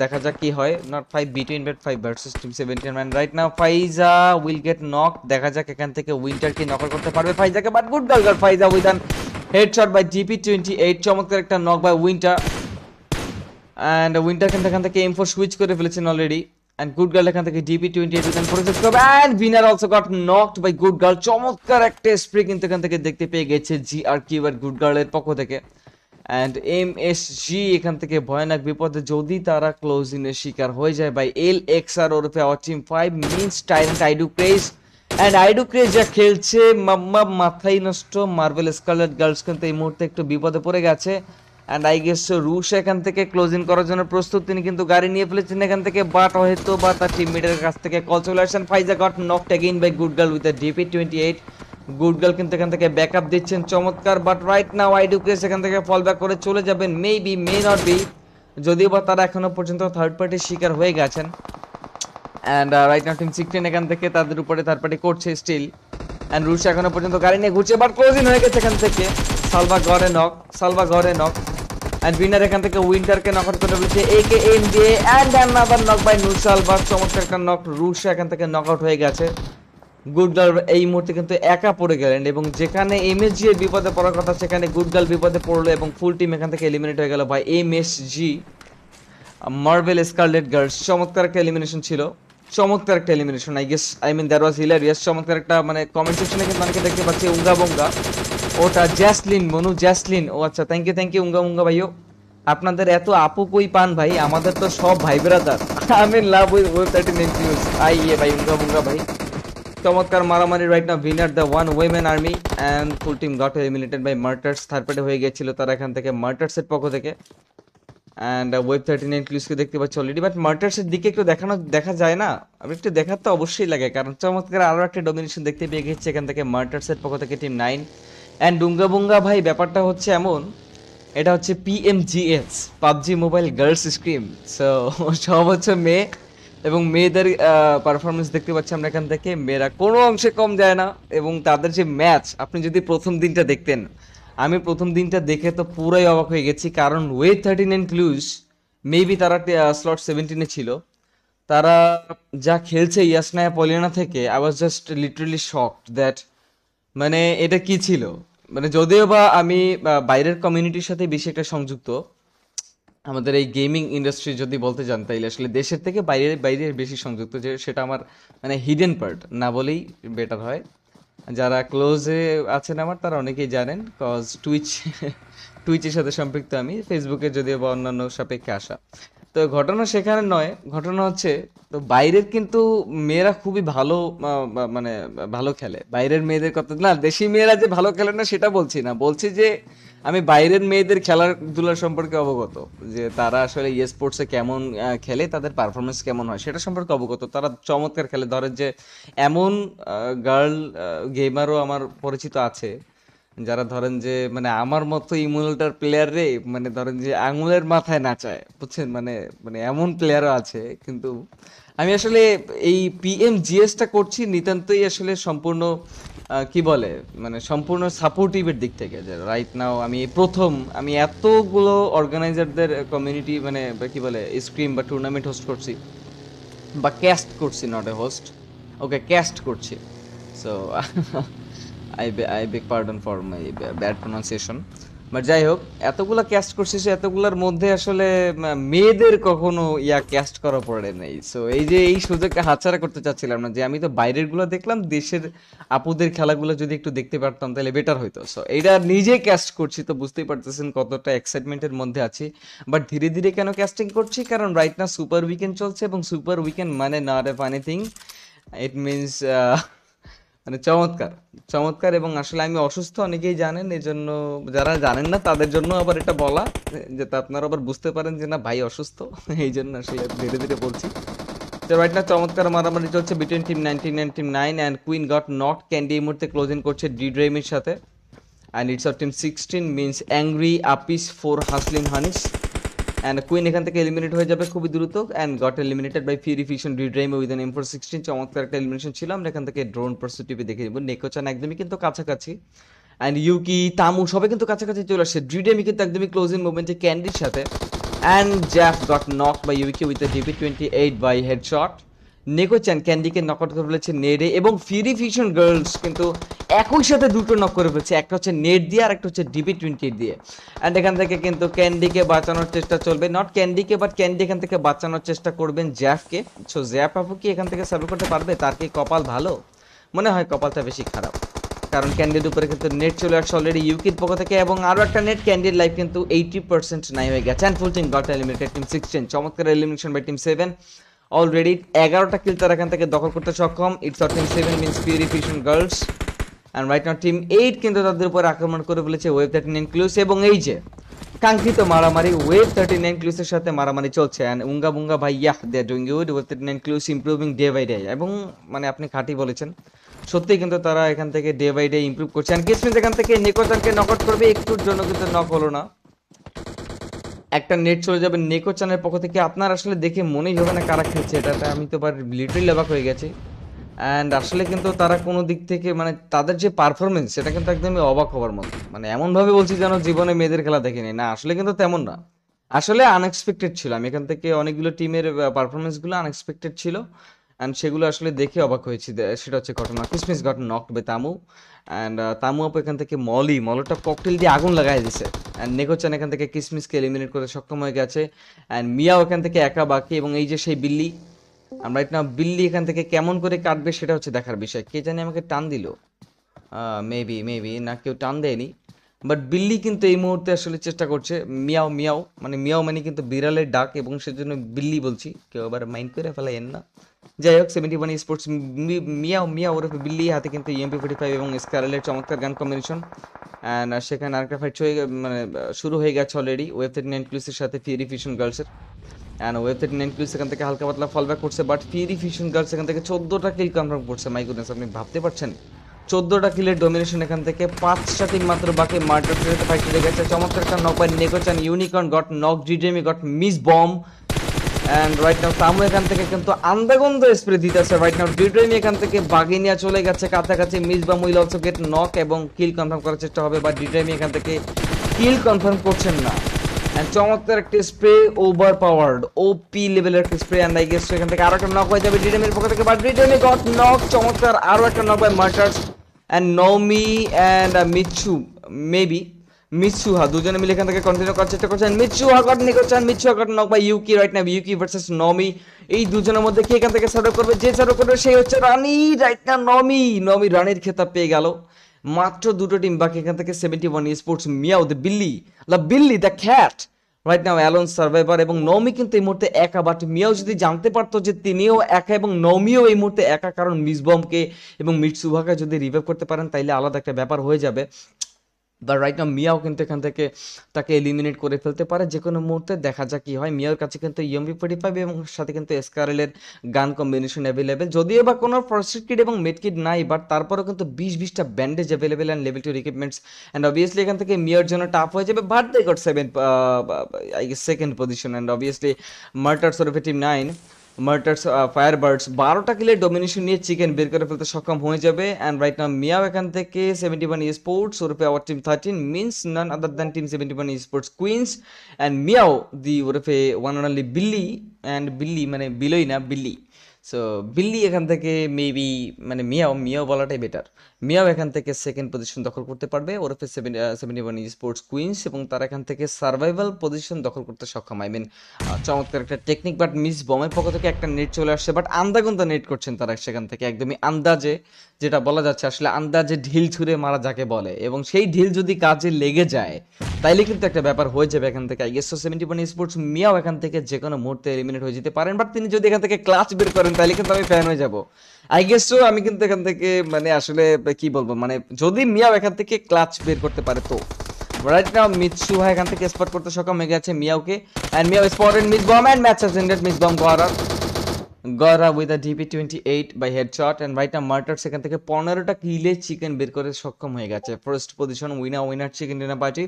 দেখা যাক কি হয় not five between bet five versus team seventeen and right now Faiza will get knock দেখা যাক এখান থেকে উইন্টার কি নকল করতে পারবে ফাইজাকে বাট গুড গার্ল গল Faiza with an headshot by GP twenty eight চমৎকার একটা knock by winter and winter uh, এখান থেকে এম ফোর সুইচ করে ফেলেছেন অলরেডি অ্যান্ড গুড গার্ল এখান থেকে ডিপি টোয়েন্টি এইট উইকেন প্রসেস করবে and winner also got knocked by good girl চমৎকার একটা স্প্রে কিন্তু এখান থেকে দেখতে পেয়ে গেছে জি আর কিউ আর গুড গার্লের পক্ষ থেকে অ্যান্ড এম এস জি এখান থেকে ভয়ানক বিপদে যদি তারা ক্লোজিংয়ের শিকার হয়ে যায় বাই এল এক্স আর ওরফে our five means tyrant I do craze and I do craze যা খেলছে মাম্মা মাথাই নষ্ট মার্বেল স্কারলেট গার্লস কিন্তু এই মুহূর্তে একটু বিপদে পড়ে গেছে অ্যান্ড আই গেস রুশ এখান থেকে ক্লোজিং করার জন্য প্রস্তুত তিনি কিন্তু গাড়ি নিয়ে ফেলেছেন এখান থেকে বাট হয়তো বা তার টিমমেটের কাছ থেকে কল চলে আসেন Faiza got knock in by good girl with DP twenty eight good girl কিন্তু এখান থেকে ব্যাক আপ দিচ্ছেন চমৎকার but right now I do case এখান থেকে ফল ব্যাক করে চলে যাবেন may be may not be যদিও বা তারা এখনও পর্যন্ত থার্ড পার্টির শিকার হয়ে গেছেন and right now team sixteen এখান থেকে তাদের উপরে থার্ড পার্টি করছে স্টিল অ্যান্ড রুশ এখনো পর্যন্ত গাড়ি নিয়ে ঘুরছে বাট ক্লোজিং হয়ে গেছে এখান থেকে সালভা ঘরে নক সালভা ঘরে নক অ্যান্ড উইনার এখান থেকে উইন্টারকে নকআউট করে ফেলেছে এ কে এম দিয়ে and another knock by Noor Salva চমৎকার একটা নক রুশ এখান থেকে নক আউট হয়ে গেছে গুডগাল এই মুহূর্তে কিন্তু একা পড়ে গেলেন এবং যেখানে এম এমএসজি এর বিপদে পড়ার কথা সেখানে গুডগাল বিপদে পড়লো এবং ফুল টিম এখান থেকে এলিমিনেট হয়ে গেল by G Marvel scarlet Girls চমৎকার একটা এলিমিনেশন ছিল চমৎকার একটা elimination I guess I mean there was hilarious চমৎকার একটা মানে কমেন্ট সেকশনে কিন্তু অনেকে দেখতে পাচ্ছি উঙ্গা বঙ্গা ওটা জ্যাসলিন মনু জ্যাসলিন ও আচ্ছা থ্যাংক ইউ থ্যাংক ইউ উঙ্গা উঙ্গা ভাইও আপনাদের এত আপু কই পান ভাই আমাদের তো সব ভাই ব্রাদার আমি love with web thirteen infuse I ইয়ে ভাই উঙ্গা উঙ্গা ভাই চমৎকার মারামারি রাইট না winner the one women army and full team got eliminated by martyrs third party হয়ে গিয়েছিল তারা এখান থেকে মার্টার্সের পক্ষ থেকে অ্যান্ড ওয়েব থার্টি নাইন ক্লুজকে দেখতে পাচ্ছি অলরেডি বাট মার্টার্সের দিকে একটু দেখানো দেখা যায় না আমি একটু দেখার তো অবশ্যই লাগে কারণ চমৎকার আরও একটা ডোমিনেশন দেখতে পেয়ে গেছি এখান থেকে মার্টার্সের পক্ষ থেকে টিম নাইন অ্যান্ড ডুঙ্গা বুঙ্গা ভাই ব্যাপারটা হচ্ছে এমন এটা হচ্ছে PMGS PUBG mobile girls scrim so সব হচ্ছে মেয়ে এবং মেয়েদের পারফরমেন্স দেখতে পাচ্ছি আমরা এখান থেকে মেয়েরা কোনো অংশে কম যায় না এবং তাদের যে ম্যাচ আপনি যদি প্রথম দিনটা দেখতেন আমি প্রথম দিনটা দেখে তো পুরাই অবাক হয়ে গেছি কারণ wait thirty nine clues maybe তারা স্লট সেভেন্টিনে ছিল তারা যা খেলছে ইয়াসনায়া পলিয়ানা থেকে I was just literally shocked that মানে এটা কি ছিল মানে যদিও বা আমি বাইরের কমিউনিটির সাথে বেশি একটা সংযুক্ত আমাদের এই গেমিং ইন্ডাস্ট্রি যদি বলতে যান তাইলে আসলে দেশের থেকে বাইরে বাইরে বেশি সংযুক্ত যে সেটা আমার মানে হিডেন পার্ট না বলেই বেটার হয় যারা ক্লোজে আছেন আমার তারা অনেকেই জানেন কজ টুইচ টুইচের সাথে সম্পৃক্ত আমি ফেসবুকে যদিও বা অন্যান্য সাপেক্ষে আসা তো ঘটনা সেখানে নয় ঘটনা হচ্ছে তো বাইরের কিন্তু মেয়েরা খুবই ভালো মানে ভালো খেলে বাইরের মেয়েদের কথা না দেশি মেয়েরা যে ভালো খেলে না সেটা বলছি না বলছি যে আমি বাইরের মেয়েদের খেলাধুলা সম্পর্কে অবগত যে তারা আসলে স্পোর্টসে কেমন খেলে তাদের পারফরমেন্স কেমন হয় সেটা সম্পর্কে অবগত তারা চমৎকার খেলে ধরেন যে এমন গার্ল গেমারও আমার পরিচিত আছে যারা ধরেন যে মানে আমার মতো ইমোলটার প্লেয়ার রে মানে ধরেন যে আঙুলের মাথায় নাচায় বুঝছেন মানে মানে এমন প্লেয়ারও আছে কিন্তু আমি আসলে এই পিএম জিএসটা করছি নিতান্তই আসলে সম্পূর্ণ কি বলে মানে সম্পূর্ণ সাপোর্টিভের দিক থেকে যে রাইট নাও আমি প্রথম আমি এতগুলো অর্গানাইজারদের কমিউনিটি মানে কি বলে স্ক্রিম বা টুর্নামেন্ট হোস্ট করছি বা ক্যাস্ট করছি not a host okay cast করছি so I I beg pardon for my bad pronunciation but যাই হোক এতগুলা ক্যাস্ট করছিস এতগুলার মধ্যে আসলে মেয়েদের কখনো ইয়া ক্যাস্ট করা পড়ে নেই সো এই যে এই সুযোগকে হাতছাড়া করতে চাচ্ছিলাম না যে আমি তো বাইরের গুলো দেখলাম দেশের আপুদের খেলাগুলো যদি একটু দেখতে পারতাম তাহলে বেটার হইতো সো এটা নিজে ক্যাস্ট করছি তো বুঝতেই পারতেছেন কতটা এক্সাইটমেন্টের মধ্যে আছি বাট ধীরে ধীরে কেন ক্যাস্টিং করছি কারণ রাইট না সুপার উইকেন্ড চলছে এবং সুপার উইকেন্ড মানে not of anything it means মানে চমৎকার চমৎকার এবং আসলে আমি অসুস্থ অনেকেই জানেন এই জন্য যারা জানেন না তাদের জন্য আবার এটা বলা তা আপনারা আবার বুঝতে পারেন যে না ভাই অসুস্থ এই জন্য আসলে ধীরে ধীরে বলছি তো রাইট না চমৎকার মারামারি চলছে between team nineteen nineteen nine and queen got not candy এই মুহূর্তে ক্লোজিং করছে ডি ড্রেমের সাথে and it's of team sixteen means angry apes four হাসলিম হানিস অ্যান্ড কুইন এখান থেকে এলিমিনেট হয়ে যাবে খুবই দ্রুত and got eliminated by fission রিড্রাইম উইথ এম ফোর সিক্সটিন চমৎকার একটা এলিমিনেশন ছিল আমরা এখান থেকে ড্রোন পার্সিটিভি টিপে দেখে নেব নেকোচান একদমই কিন্তু কাছাকাছি অ্যান্ড ইউকি তামু সবাই কিন্তু কাছাকাছি চলে আসছে ড্রিডেমি কিন্তু একদমই ক্লোজিং মুভমেন্টে ক্যান্ডির সাথে অ্যান্ড জ্যাফ got knock by Yuki with a DP twenty eight by head headshot চ্যান ক্যান্ডিকে নক আউট করে ফেলেছে নেডে এবং ফিউরি ফিউশন গার্লস কিন্তু একই সাথে দুটো নক করে ফেলেছে একটা হচ্ছে নেট দিয়ে আর একটা হচ্ছে ডিবি টোয়েন্টি দিয়ে অ্যান্ড এখান থেকে কিন্তু ক্যান্ডিকে বাঁচানোর চেষ্টা চলবে নট ক্যান্ডিকে বাট ক্যান্ডি এখান থেকে বাঁচানোর চেষ্টা করবেন জ্যাফকে সো জ্যাফ আপু কি এখান থেকে সার্ভ করতে পারবে তার কি কপাল ভালো মনে হয় কপালটা বেশি খারাপ কারণ ক্যান্ডির উপরে কিন্তু নেট চলে আসছে অলরেডি ইউকির পক্ষ থেকে এবং আরও একটা নেট ক্যান্ডির লাইফ কিন্তু এইটি পার্সেন্ট নাই হয়ে গেছে and full team got eliminated team sixteen চমৎকার elimination by team seven already এগারোটা কিল তারা এখান থেকে দখল করতে সক্ষম it's or team seven means purification girls and right not team eight কিন্তু তাদের উপর আক্রমণ করে ফেলেছে ওয়েব থার্টিন ইনক্লুস এবং এই যে কাঙ্ক্ষিত মারামারি ওয়েব থার্টি নাইন ক্লুসের সাথে মারামারি চলছে অ্যান্ড উঙ্গা বুঙ্গা ভাই yeah they doing good web thirty nine clues improving day by day এবং মানে আপনি খাঁটি বলেছেন সত্যি কিন্তু তারা এখান থেকে ডে বাই ডে ইম্প্রুভ করছে অ্যান্ড কিসমিস এখান থেকে নেকোজানকে নকআউট করবে একটুর জন্য কিন্তু নক হলো না একটা নেট চলে যাবে নেকো চ্যানেল পক্ষ থেকে আপনার আসলে দেখে মনেই হবে না কারা খেলছে এটাতে আমি তো এবার লিটারি লেবাক হয়ে গেছি অ্যান্ড আসলে কিন্তু তারা কোনো দিক থেকে মানে তাদের যে পারফরমেন্স সেটা কিন্তু একদমই অবাক হবার মতো মানে এমনভাবে বলছি যেন জীবনে মেয়েদের খেলা দেখিনি না আসলে কিন্তু তেমন না আসলে আনএক্সপেক্টেড ছিল আমি এখান থেকে অনেকগুলো টিমের পারফরমেন্সগুলো আনএক্সপেক্টেড ছিল অ্যান্ড সেগুলো আসলে দেখে অবাক হয়েছি সেটা হচ্ছে ঘটনা ক্রিসমিস গট নক বে তামু অ্যান্ড তামু আপ এখান থেকে মলি মলটা ককটেল দিয়ে আগুন লাগাই দিছে অ্যান্ড নেগোচান এখান থেকে কিসমিসকে এলিমিনেট করতে সক্ষম হয়ে গেছে অ্যান্ড মিয়াও এখান থেকে একা বাকি এবং এই যে সেই বিল্লি আমরা এটা বিল্লি এখান থেকে কেমন করে কাটবে সেটা হচ্ছে দেখার বিষয় কে জানি আমাকে টান দিল মেবি মেবি না কেউ টান দেয়নি বাট বিল্লি কিন্তু এই মুহূর্তে আসলে চেষ্টা করছে মিয়াও মিয়াও মানে মিয়াও মানে কিন্তু বিড়ালের ডাক এবং সেজন্য বিল্লি বলছি কেউ আবার মাইন্ড করে এন না যাই হোক seventy one sports Mia Mia ওরফে বিল্লি হাতে কিন্তু ইএমপি ফোর্টি ফাইভ এবং স্কারলের চমৎকার গান কম্বিনেশন অ্যান্ড সেখানে আরেকটা ফাইট হয়ে মানে শুরু হয়ে গেছে অলরেডি ওয়েব থার্টি নাইন ক্লুসের সাথে ফিউরি ফিশন গার্লসের and web thirty nine clues এখান থেকে হালকা পাতলা ফল ব্যাক করছে বাট ফিউরি ফিশন গার্লস এখান থেকে চোদ্দোটা কিল কনফার্ম করছে মাই গুডনেস আপনি ভাবতে পারছেন চোদ্দোটা কিলের ডোমিনেশন এখান থেকে পাঁচটা টিম মাত্র বাকি মার্টার ফাইট চলে গেছে চমৎকার একটা নক বাই নেকোচান ইউনিকর্ন গট নক জিডিএমি got miss bomb and right now সামু এখান থেকে কিন্তু আন্দাগন্ধ স্প্রে দিতেছে রাইট নাও ডিউট্রেনি এখান থেকে নিয়ে চলে গেছে কাছাকাছি মিস বা মহিলা অলসো গেট নক এবং কিল কনফার্ম করার চেষ্টা হবে বা ডিউট্রেনি এখান থেকে কিল কনফার্ম করছেন না অ্যান্ড চমৎকার একটা স্প্রে ওভার পাওয়ার্ড ওপি লেভেলের একটা স্প্রে অ্যান্ড আই গেস এখান থেকে আরো একটা নক হয়ে যাবে ডিডেমের পক্ষ থেকে বাট ডিডেমে গট নক চমৎকার আরো একটা নক হয় মার্টার্স অ্যান্ড নৌমি অ্যান্ড মিচ্ছু মেবি মিচুহা দুজনে মিলে এখান থেকে কন্টিনিউ করার চেষ্টা করছেন মিচুহা কন্টিনিউ করছেন মিচুহা কটন নক বা ইউকি রাইট নাও ইউকি ভার্সেস নমি এই দুজনের মধ্যে কে এখান থেকে সার্ভ করবে যে সার্ভ করবে সেই হচ্ছে রানি রাইট নাও নমি নমি রানির খেতাব পেয়ে গেল মাত্র দুটো টিম বাকি এখান থেকে seventy one sports meow the বিল্লি লা বিল্লি the cat right now alone survivor এবং নমি কিন্তু এই মুহূর্তে একা বাট মিয়াও যদি জানতে পারতো যে তিনিও একা এবং নমিও এই মুহূর্তে একা কারণ মিসবমকে এবং মিটসুভাকে যদি রিভাইভ করতে পারেন তাইলে আলাদা একটা ব্যাপার হয়ে যাবে বা রাইট নাও মিয়াও কিন্তু এখান থেকে তাকে এলিমিনেট করে ফেলতে পারে যে কোনো মুহূর্তে দেখা যাক কী হয় মিয়ার কাছে কিন্তু ইএমবি ফোর্টি ফাইভ এবং সাথে কিন্তু এসকারেলের গান কম্বিনেশন অ্যাভেলেবেল যদিও বা কোনো ফার্স্ট কিট এবং মেড কিট নাই বাট তারপরেও কিন্তু বিশ বিশটা bandage available and level two equipments and obviously এখান থেকে মিয়ার জন্য টাফ হয়ে যাবে but they got seven I second position and obviously martyr সরফে team nine martyrs firebirds uh, বারোটা কিলের ডমিনেশন নিয়ে চিকেন বের করে ফেলতে সক্ষম হয়ে যাবে অ্যান্ড রাইট নাম মিয়াও এখান থেকে সেভেন্টি ওয়ান স্পোর্টস ওরফে our team thirteen means none other than team seventy one sports queens and meow the ওরফে ওয়ান অনলি বিল্লি অ্যান্ড বিল্লি মানে বিলই না বিল্লি সো বিল্লি এখান থেকে মেবি মানে মিয়াও মিয়াও বলাটাই বেটার মিয়াও এখান থেকে সেকেন্ড পজিশন দখল করতে পারবে ওরফে seven seventy one sports queens এবং তারা এখান থেকে সার্ভাইভাল পজিশন দখল করতে সক্ষম আই মিন চমৎকার একটা টেকনিক বাট মিস বমের পক্ষ থেকে একটা নেট চলে আসছে বাট আন্দাগুন্দা নেট করছেন তারা সেখান থেকে একদমই আন্দাজে যেটা বলা যাচ্ছে আসলে আন্দাজে ঢিল ছুঁড়ে মারা যাকে বলে এবং সেই ঢিল যদি কাজে লেগে যায় তাইলে কিন্তু একটা ব্যাপার হয়ে যাবে এখান থেকে এসো সেভেন্টি ওয়ান স্পোর্টস মিয়াও এখান থেকে যে কোনো মুহূর্তে এলিমিনেট হয়ে যেতে পারেন বাট তিনি যদি এখান থেকে ক্লাচ বের করেন তাহলে কিন্তু আমি ফ্যান হয়ে যাবো আই গেস আমি কিন্তু এখান থেকে মানে আসলে কি বলবো মানে যদি মিয়াও এখান থেকে ক্লাচ বের করতে পারে তো রাইট এখান থেকে স্পট করতে সক্ষম হয়ে গেছে মিয়াওকে and meow spot and miss bomb and match has miss bomb গড়ার গরা with a DP twenty eight by head shot and right now martyr সেখান থেকে পনেরোটা কিলে চিকেন বের করে সক্ষম হয়ে গেছে first position winner winner chicken dinner party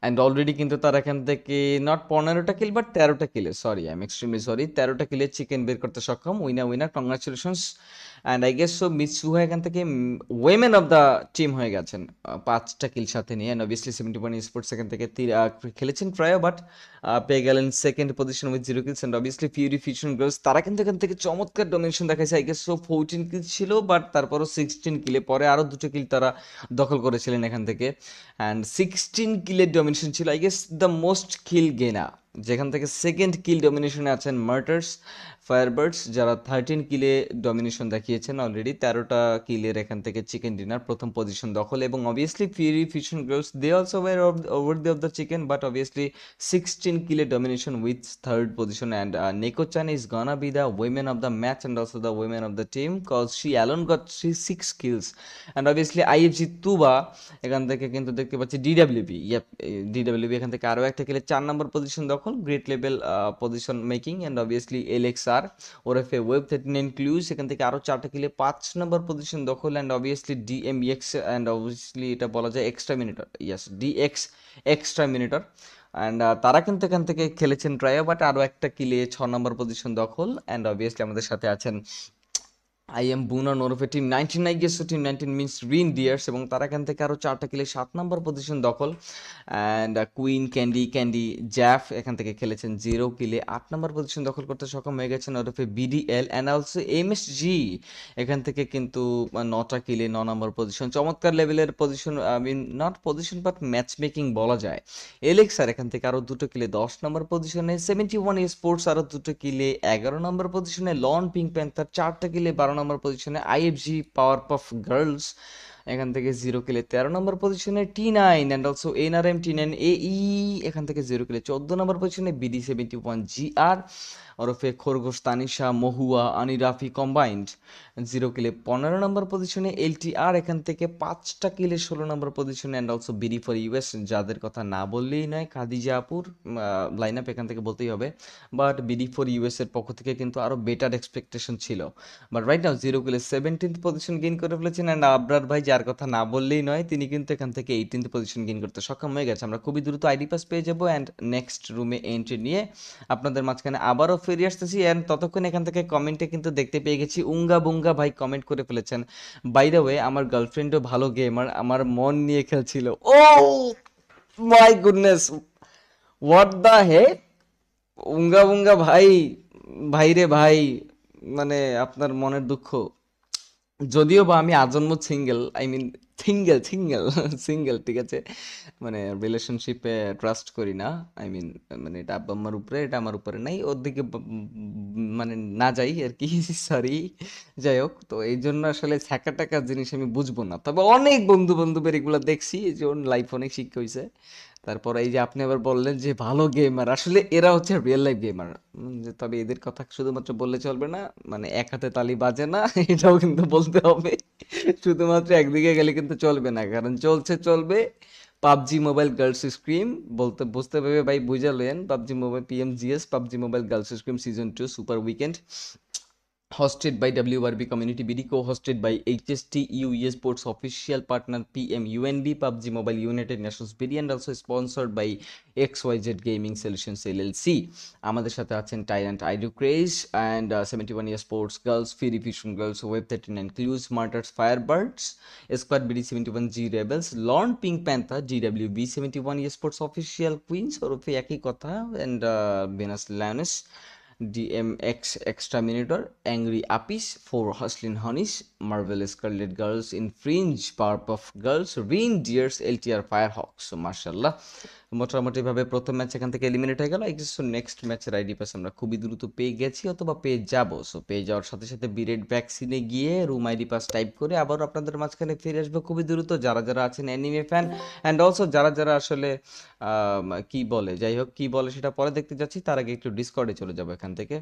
and already কিন্তু তারা এখান থেকে নট পনেরোটা কিল বাট তেরোটা কিলে sorry I am extremely sorry তেরোটা কিলে চিকেন বের করতে সক্ষম winner winner congratulations and I guess so মিসুহা এখান থেকে ওয়েমেন অফ দ্য টিম হয়ে গেছেন পাঁচটা কিল সাথে নিয়ে and obviously seventy one sports এখান থেকে খেলেছেন প্রায় বাট পেয়ে গেলেন second position with zero kills and obviously fury fusion girls তারা কিন্তু এখান থেকে চমৎকার ডোমিনেশন দেখাইছে I guess so fourteen kill ছিল বাট তারপরও সিক্সটিন কিলে পরে আরও দুটো কিল তারা দখল করেছিলেন এখান থেকে অ্যান্ড সিক্সটিন কিলের ডোমিনেশন ছিল I guess the most kill গেনা যেখান থেকে সেকেন্ড কিল ডমিনেশনে আছেন মার্টার্স ফায়ারবার্ডস যারা থার্টিন কিলে ডমিনেশন দেখিয়েছেন অলরেডি তেরোটা কিলের এখান থেকে চিকেন ডিনার প্রথম পজিশন দখল এবং obviously fury fission girls they also were over of the chicken but obviously sixteen কিলে domination with third position and নেকো চান is gonna be the women of the match and also the women of the team cause she alone got she six kills and obviously জি তুবা এখান থেকে কিন্তু দেখতে পাচ্ছি ডিডাব্লিউপি ইয়াপ ডিডাব্লিউপি এখান থেকে আরও একটা কিলে চার নম্বর পজিশন দখল great level position making and obviously Alexa star ওরফে ওয়েব থার্টিন এন্ড ক্লিউজ সেখান থেকে আরও চারটা কিলে পাঁচ নম্বর পজিশন দখল and obviously DM X and obviously এটা বলা যায় exterminator yes DX exterminator and তারা কিন্তু এখান থেকে খেলেছেন ট্রায়া বাট আরও একটা কিলে ছ নম্বর পজিশন দখল অ্যান্ড অবভিয়াসলি আমাদের সাথে আছেন আই এম বুনান ওরফে টিম নাইনটিন নাই গেছে team nineteen means Rin reindeers এবং তারা এখান থেকে আরও চারটা খেলে সাত নম্বর পজিশন দখল অ্যান্ড কুইন ক্যান্ডি ক্যান্ডি জ্যাফ এখান থেকে খেলেছেন জিরো কিলে আট নম্বর পজিশন দখল করতে সক্ষম হয়ে গেছেন ওরফে BDL and also M S G এখান থেকে কিন্তু নটা কিলে ন নম্বর পজিশন চমৎকার লেভেলের position I mean not position but match making বলা যায় এলেক্সার এখান থেকে আরও দুটো কিলে দশ নম্বর পজিশনে সেভেন্টি ওয়ান স্পোর্টস আরও দুটো কিলে এগারো নম্বর পজিশনে লন পিঙ্ক প্যান্থার চারটা কিলে বারো নম্বর পজিশনে আইএফজি পাওয়ার পফ গার্লস এখান থেকে জিরো কিলে তেরো নম্বর পজিশনে T nine and also N R M T nine A E এখান থেকে জিরো কিলে চোদ্দো নম্বর পজিশনে BD seventy one G R ওরফে খরগোশ তানিশা মহুয়া আনি রাফি কম্বাইন্ড জিরো কিলে পনেরো নম্বর পজিশনে এলটিআর এখান থেকে পাঁচটা কিলে ষোলো নম্বর পজিশনে and also BD for US যাদের কথা না বললেই নয় খাদিজা আপুর লাইন আপ এখান থেকে বলতেই হবে বাট বিডি ফর ইউএসের পক্ষ থেকে কিন্তু আরও বেটার এক্সপেকটেশন ছিল বাট রাইট নাও জিরো কিলে সেভেন্টিন্থ পজিশন গেইন করে ফেলেছেন অ্যান্ড আবরার ভাই যার কথা না বললেই নয় তিনি কিন্তু এখান থেকে এইটিন্থ পজিশন গেইন করতে সক্ষম হয়ে গেছে আমরা খুবই দ্রুত আইডি পাস পেয়ে যাবো অ্যান্ড নেক্সট রুমে এন্ট্রি নিয়ে আপনাদের মাঝখানে আবারও ফিরে আসতেছি অ্যান্ড ততক্ষণ এখান থেকে কমেন্টে কিন্তু দেখতে পেয়ে গেছি উঙ্গা বুঙ্গা ভাই কমেন্ট করে ফেলেছেন বাই দ্য ওয়ে আমার গার্লফ্রেন্ডও ভালো গেমার আমার মন নিয়ে খেলছিল oh my goodness what the hey unga bunga ভাই ভাইরে ভাই মানে আপনার মনের দুঃখ যদিও বা আমি আজন্ম single I mean single single single ঠিক আছে মানে রিলেশনশিপে ট্রাস্ট করি না আই মিন মানে এটা আব্বা আমার উপরে এটা আমার উপরে নাই ওর দিকে মানে না যাই আর কি সরি যাই হোক তো এই জন্য আসলে ছ্যাঁকা টাকা জিনিস আমি বুঝবো না তবে অনেক বন্ধু বান্ধবের এগুলো দেখছি এই যে ওর লাইফ অনেক শিক্ষা হয়েছে তারপর এই যে আপনি আবার বললেন যে ভালো গেমার আসলে এরা হচ্ছে রিয়েল লাইফ গেমার তবে এদের কথা শুধুমাত্র বললে চলবে না মানে এক হাতে তালি বাজে না এটাও কিন্তু বলতে হবে শুধুমাত্র একদিকে গেলে কিন্তু চলবে না কারণ চলছে চলবে পাবজি মোবাইল গার্লস স্ক্রিম বলতে বুঝতে পারবে ভাই বুঝালেন PUBG mobile PMGS PUBG mobile girls scrim season two super weekend hosted by R B community BD বিডিকো hosted by HST US sports official partner P M U N B PUBG mobile United Nations BD and also sponsored by X Y Z gaming solutions L L C আমাদের সাথে আছেন টাইরান্ট আইডু craze and seventy one year sports girls fury fission girls web thirty nine ক্লিউজ martyrs fire birds squad BD seventy one G rebels লন pink panther G W B seventy one year sports official queens ওরফে একই কথা and Venus lionesses DMX Exterminator, Angry Apis for hustling honeys, Marvelous Scarlet Girls, Infringe, Powerpuff Girls, Reindeers, LTR Firehawks. So মার্শাল্লাহ ভাবে প্রথম ম্যাচ এখান থেকে এলিমিনেট হয়ে গেল সো নেক্সট ম্যাচের আইডি পাস আমরা খুবই দ্রুত পেয়ে গেছি অথবা পেয়ে যাব সো পেয়ে যাওয়ার সাথে সাথে বিরেড ভ্যাকসিনে গিয়ে রুম আইডি পাস টাইপ করে আবার আপনাদের মাঝখানে ফিরে আসবে খুবই দ্রুত যারা যারা আছেন অ্যানিমে ফ্যান অ্যান্ড অলসো যারা যারা আসলে কি বলে যাই হোক কি বলে সেটা পরে দেখতে যাচ্ছি তার আগে একটু ডিসকর্ডে চলে যাবো এখান থেকে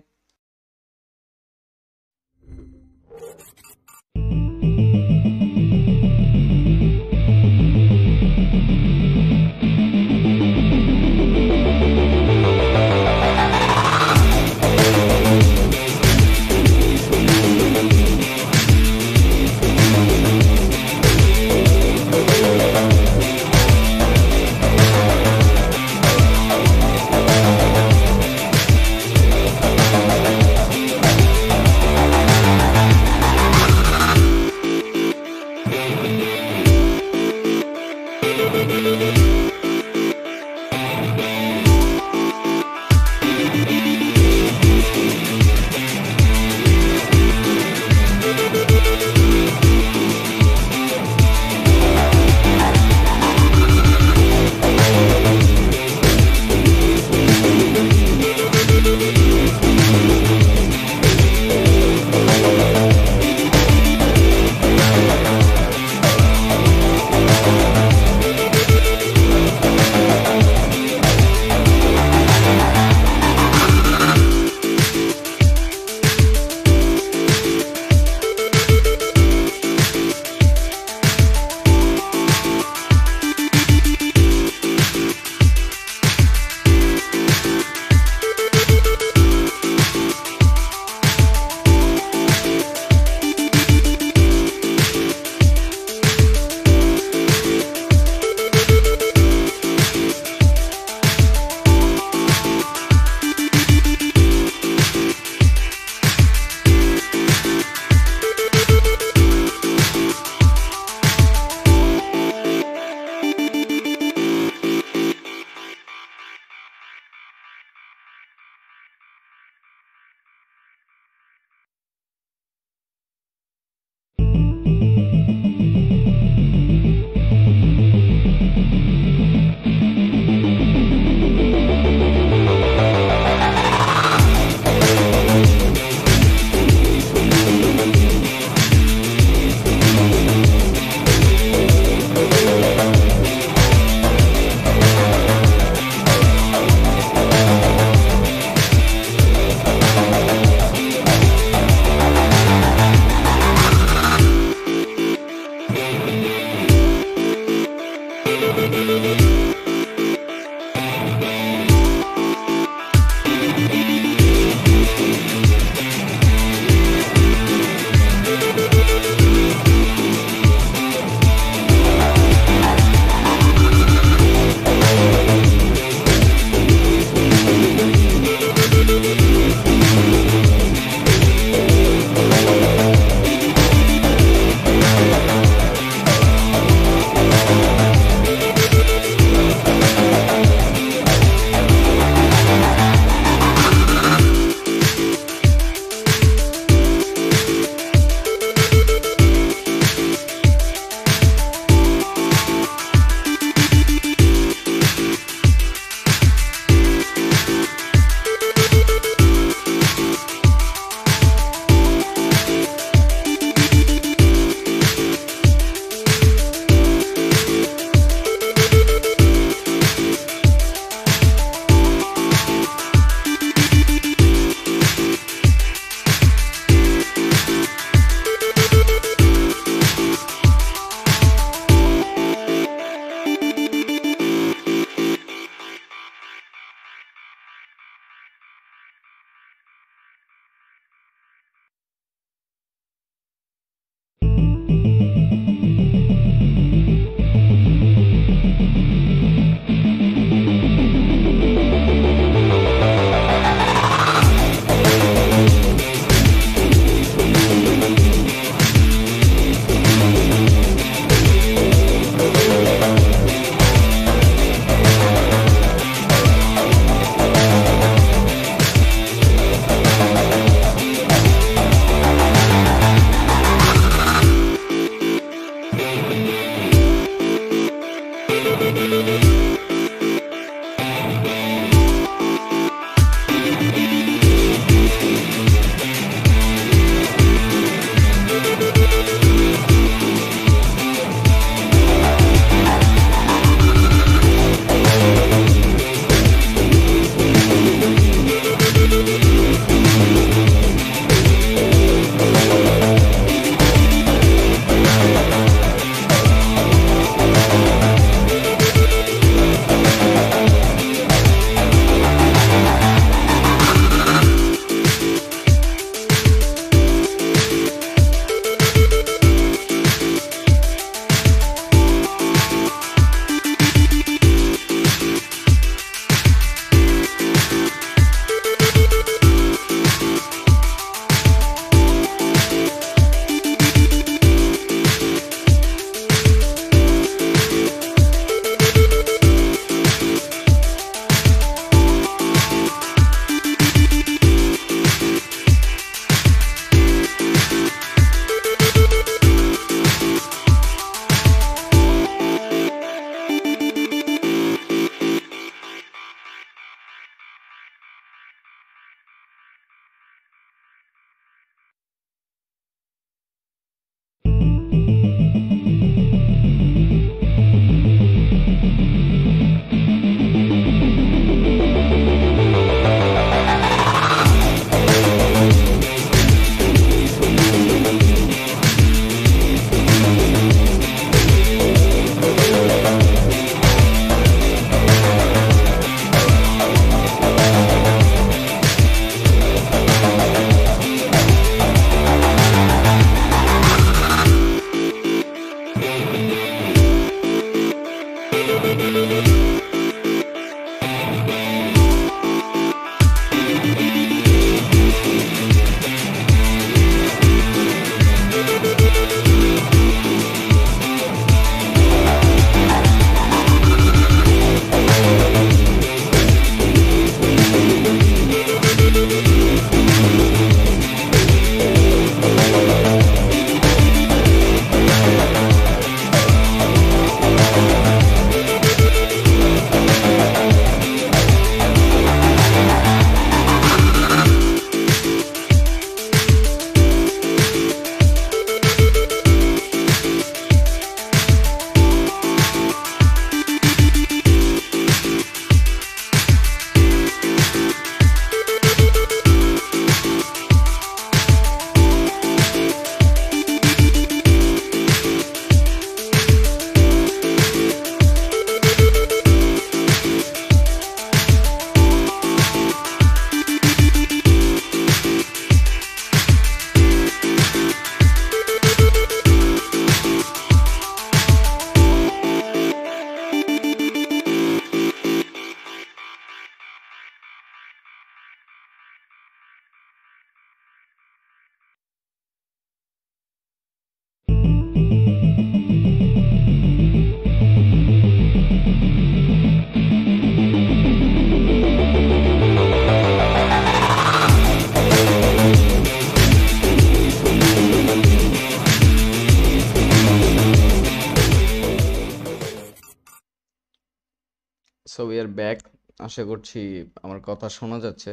আশা করছি আমার কথা শোনা যাচ্ছে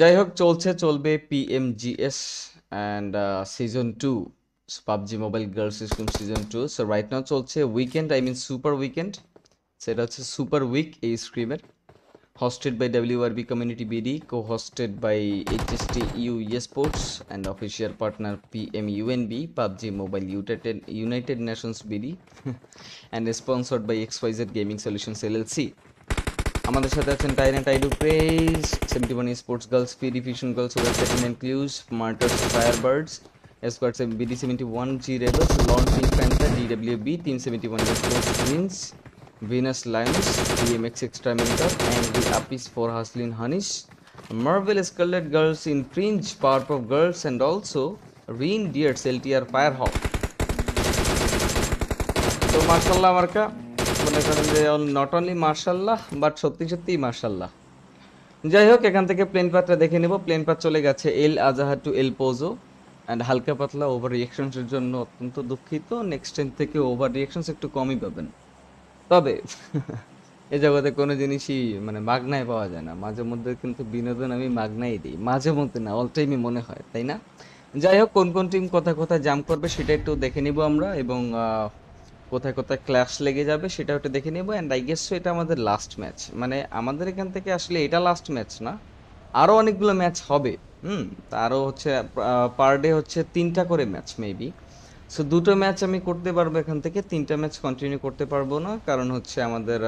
যাই হোক চলছে চলবে P M G S and season two PUBG mobile girls school season two so right now চলছে weekend I mean super weekend সেটা হচ্ছে সুপার উইক এই স্ক্রিমের hosted by W R B community BD co hosted by HST U sports and official partner P M UN B PUBG mobile united united nations BD and sponsored by XYZ gaming solutions L L C আমাদের সাথে আছেন কাইরেন টাইডু পেজ সেভেন্টি ওয়ান স্পোর্টস গার্লস ফিডিফিশন girls website includes martyrs firebirds squads BD seventy one G rebels লন পিং ফ্যান্টা ডিডব্লিউ বি তিন seventy one sports means Venus lions DMX exterminator and the আপিস ফর হাসলিন হানিশ মার্বেল স্কারলেট গার্লস ইন প্রিঞ্জ power of girls and also reindeers LTR firehawk তো মার্শাল্লাহ মার্কা মনে করেন যে নট অনলি মার্শাল্লাহ বাট সত্যি সত্যিই মার্শাল্লাহ যাই হোক এখান থেকে প্লেন পাতটা দেখে নেব প্লেন পাত চলে গেছে এল আজাহার টু এল পোজো অ্যান্ড হালকা পাতলা ওভার রিয়েকশনসের জন্য অত্যন্ত দুঃখিত নেক্সট টাইম থেকে ওভার রিয়েকশনস একটু কমই পাবেন তবে এ জগতে কোনো জিনিসই মানে মাগনায় পাওয়া যায় না মাঝে মধ্যে কিন্তু বিনোদন আমি মাগনাই দিই মাঝে মধ্যে না অল টাইমই মনে হয় তাই না যাই হোক কোন কোন টিম কথা কথা জাম করবে সেটা একটু দেখে নিব আমরা এবং কোথায় কোথায় ক্ল্যাশ লেগে যাবে সেটা একটু দেখে নেব অ্যান্ড আই গেস এটা আমাদের লাস্ট ম্যাচ মানে আমাদের এখান থেকে আসলে এটা লাস্ট ম্যাচ না আরও অনেকগুলো ম্যাচ হবে হুম আরও হচ্ছে পার ডে হচ্ছে তিনটা করে ম্যাচ মেবি সো দুটো ম্যাচ আমি করতে পারবো এখান থেকে তিনটা ম্যাচ কন্টিনিউ করতে পারবো না কারণ হচ্ছে আমাদের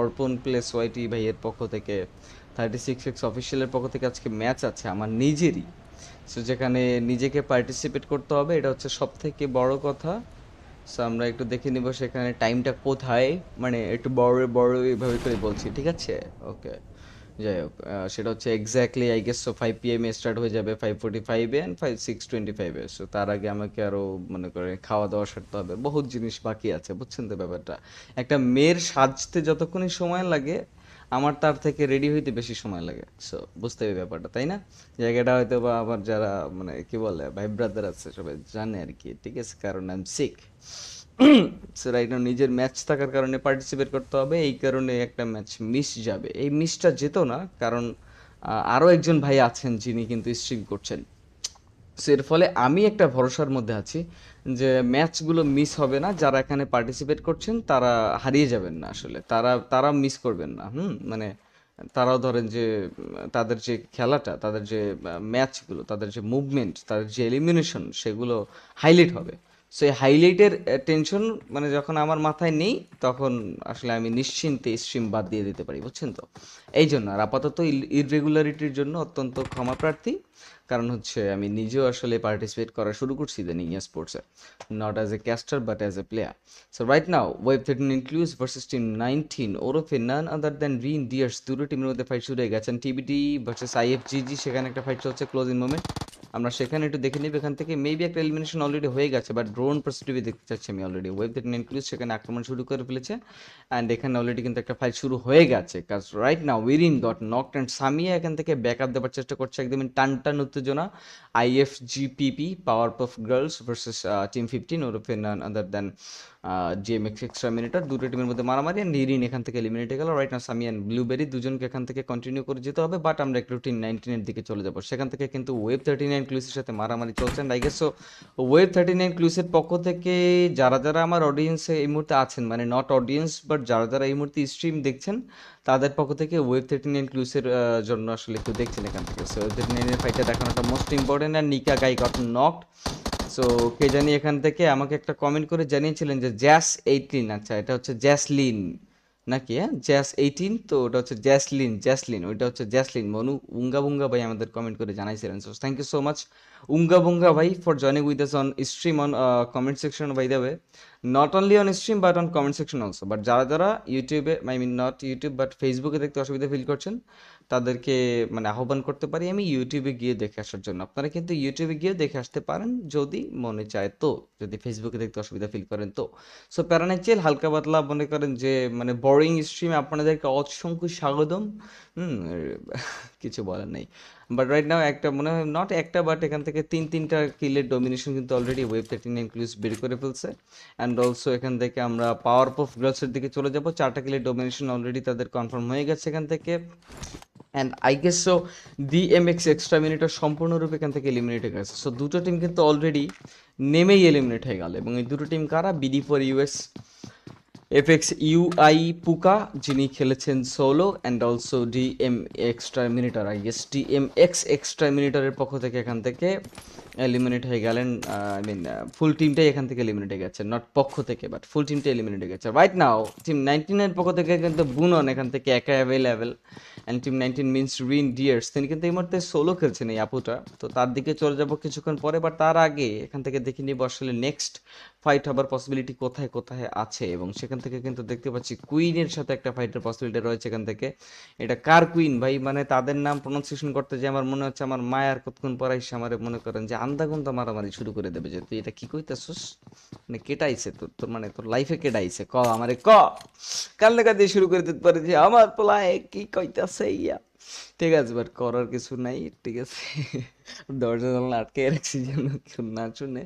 অর্পণ প্লেস ওয়াইটি ভাইয়ের পক্ষ থেকে থার্টি সিক্স এক্স অফিসিয়ালের পক্ষ থেকে আজকে ম্যাচ আছে আমার নিজেরই সো যেখানে নিজেকে পার্টিসিপেট করতে হবে এটা হচ্ছে সব থেকে বড় কথা সো আমরা একটু দেখে নিব সেখানে টাইমটা কোথায় মানে একটু বড় বড় এইভাবে করে বলছি ঠিক আছে ওকে যাই হোক সেটা হচ্ছে exactly I guess so five P এমে স্টার্ট হয়ে যাবে ফাইভ ফোর্টি ফাইভে অ্যান্ড ফাইভ সিক্স টোয়েন্টি ফাইভে সো তার আগে আমাকে আরও মনে করে খাওয়া দাওয়া সারতে হবে বহুত জিনিস বাকি আছে বুঝছেন তো ব্যাপারটা একটা মেয়ের সাজতে যতক্ষণই সময় লাগে আমার তার থেকে রেডি হইতে বেশি সময় লাগে সো বুঝতে হবে ব্যাপারটা তাই না জায়গাটা হয়তো বা আমার যারা মানে কি বলে ভাই ব্রাদার আছে সবাই জানে আর কি ঠিক আছে কারণ I am sick sir right নিজের ম্যাচ থাকার কারণে পার্টিসিপেট করতে হবে এই কারণে একটা ম্যাচ মিস যাবে এই মিসটা যেত না কারণ আরও একজন ভাই আছেন যিনি কিন্তু স্ট্রিম করছেন সো এর ফলে আমি একটা ভরসার মধ্যে আছি যে ম্যাচগুলো মিস হবে না যারা এখানে পার্টিসিপেট করছেন তারা হারিয়ে যাবেন না আসলে তারা তারা মিস করবেন না হুম মানে তারাও ধরেন যে তাদের যে খেলাটা তাদের যে ম্যাচগুলো তাদের যে মুভমেন্ট তাদের যে এলিমিনেশন সেগুলো হাইলাইট হবে সেই হাইলাইটের টেনশন মানে যখন আমার মাথায় নেই তখন আসলে আমি নিশ্চিন্তে স্ট্রিম বাদ দিয়ে দিতে পারি বুঝছেন তো এই জন্য আর আপাতত ইরেগুলারিটির জন্য অত্যন্ত ক্ষমা প্রার্থী কারণ হচ্ছে আমি নিজেও আসলে পার্টিসিপেট করা শুরু করছি দেন ইয়া স্পোর্টসে not as a caster but as a player so right now web thirteen includes versus team nineteen ওরফে none other than reindeers দুটো টিমের মধ্যে ফাইট শুরু হয়ে গেছেন টিবিটি ভার্সেস আইএফজিজি সেখানে একটা ফাইট চলছে ক্লোজিং মোমেন্ট আমরা সেখানে একটু দেখে নিব এখান থেকে মেবি একটা এলিমিনেশন অলরেডি হয়ে গেছে বাট ড্রোন পার্সপেক্টিভে দেখতে চাচ্ছি আমি অলরেডি ওয়েব দ্যাট নেন পুলিশ সেখানে আক্রমণ শুরু করে ফেলেছে অ্যান্ড এখানে অলরেডি কিন্তু একটা ফাইল শুরু হয়ে গেছে কাজ রাইট না উইরিন গট নক অ্যান্ড সামিয়া এখান থেকে ব্যাক আপ দেওয়ার চেষ্টা করছে একদম টান টান উত্তেজনা GPP power পফ girls versus team fifteen or none other than GMX exterminator দুটো টিমের মধ্যে মারামারি অ্যান্ড হিরিন এখান থেকে এলিমিনেট গেল রাইট না সামিয়ান ব্লুবেরি দুজনকে এখান থেকে কন্টিনিউ করে যেতে হবে বাট আমরা একটু টিম নাইনটিনের দিকে চলে যাবো সেখান থেকে কিন্তু ওয়েব থার্টি নাইন ক্লুসের সাথে মারামারি চলছে and I guess web thirty nine ক্লুসের অডিয়েন্সের পক্ষ থেকে যারা যারা আমার অডিয়েন্সে এই মুহূর্তে আছেন মানে নট অডিয়েন্স বাট যারা যারা এই মুহূর্তে স্ট্রিম দেখছেন তাদের পক্ষ থেকে ওয়েব থার্টিন নাইন ক্লুসের জন্য আসলে একটু দেখছেন এখান থেকে সো ওয়েব থার্টিন নাইনের ফাইটটা দেখানোটা মোস্ট ইম্পর্টেন্ট আর নিকা গাই গট নট সো কে জানি এখান থেকে আমাকে একটা কমেন্ট করে জানিয়েছিলেন যে জ্যাস এইটিন আচ্ছা এটা হচ্ছে জ্যাসলিন নাকি হ্যাঁ জ্যাস এইটিন তো ওটা হচ্ছে জ্যাসলিন জ্যাসলিন ওইটা হচ্ছে জ্যাসলিন মনু উঙ্গাবুঙ্গা ভাই আমাদের কমেন্ট করে জানাইছিলেন so thank you so much unga bunga ভাই for joining with us on stream on comment section by the way not only on stream but on comment section also but যারা যারা ইউটিউবে I mean not YouTube but ফেসবুকে দেখতে অসুবিধা ফিল করছেন তাদেরকে মানে আহ্বান করতে পারি আমি ইউটিউবে গিয়ে দেখে আসার জন্য আপনারা কিন্তু ইউটিউবে গিয়ে দেখে আসতে পারেন যদি মনে চায় তো যদি ফেসবুকে দেখতে অসুবিধা ফিল করেন তো সো প্যারানাইচেল হালকা পাতলা মনে করেন যে মানে বোরিং স্ট্রিমে আপনাদেরকে অসংখ্য স্বাগতম হুম কিছু বলার নেই বাট রাইট নাও একটা মনে হয় নট একটা বাট এখান থেকে তিন তিনটা কিলের ডমিনেশন কিন্তু অলরেডি ওয়েব থার্টিন ইনক্লুস বের করে ফেলছে অ্যান্ড অলসো এখান থেকে আমরা পাওয়ার অফ গ্রসের দিকে চলে যাব চারটা কিলের ডমিনেশন অলরেডি তাদের কনফার্ম হয়ে গেছে এখান থেকে and I guess so the M X extra exterminator সম্পূর্ণরূপে এখান থেকে এলিমিনেট হয়ে গেছে সো দুটো টিম কিন্তু অলরেডি নেমেই এলিমিনেট হয়ে গেল এবং এই দুটো টিম কারা BD for US FX UI পুকা যিনি খেলেছেন solo and also DM extra মিনিটার I guess DM X extra মিনিটারের পক্ষ থেকে এখান থেকে এলিমিনেট হয়ে গেলেন আই মিন ফুল টিমটাই এখান থেকে এলিমিনেট হয়ে গেছে নট পক্ষ থেকে বাট ফুল টিমটাই এলিমিনেট হয়ে গেছে রাইট নাও টিম নাইনটিন এর পক্ষ থেকে কিন্তু বুনন এখান থেকে একা available and team nineteen means Rin ডিয়ার্স তিনি কিন্তু এই মুহূর্তে সোলো খেলছেন এই আপুটা তো তার দিকে চলে যাবো কিছুক্ষণ পরে বাট তার আগে এখান থেকে দেখে নিব আসলে নেক্সট ফাইট হবার পসিবিলিটি কোথায় কোথায় আছে এবং সেখান থেকে কিন্তু দেখতে পাচ্ছি কুইনের সাথে একটা ফাইটের পসিবিলিটি রয়েছে এখান থেকে এটা কার কুইন ভাই মানে তাদের নাম প্রনাউন্সিয়েশন করতে যে আমার মনে হচ্ছে আমার মায়ার কতক্ষণ পরাইছে আমার মনে করেন যে গুন্দা মারামারি শুরু করে দেবে যে তুই এটা কি কইতেছস মানে কেটাইছে তোর তোর মানে তোর লাইফে কেটাইছে ক আমারে ক কাল লেখা দিয়ে শুরু করে দিতে পারে যে আমার পোলায় কি কইতাছে ইয়া ঠিক আছে বাট করার কিছু নাই ঠিক আছে দরজা জানলা আটকে রাখছি যেন কেউ না শুনে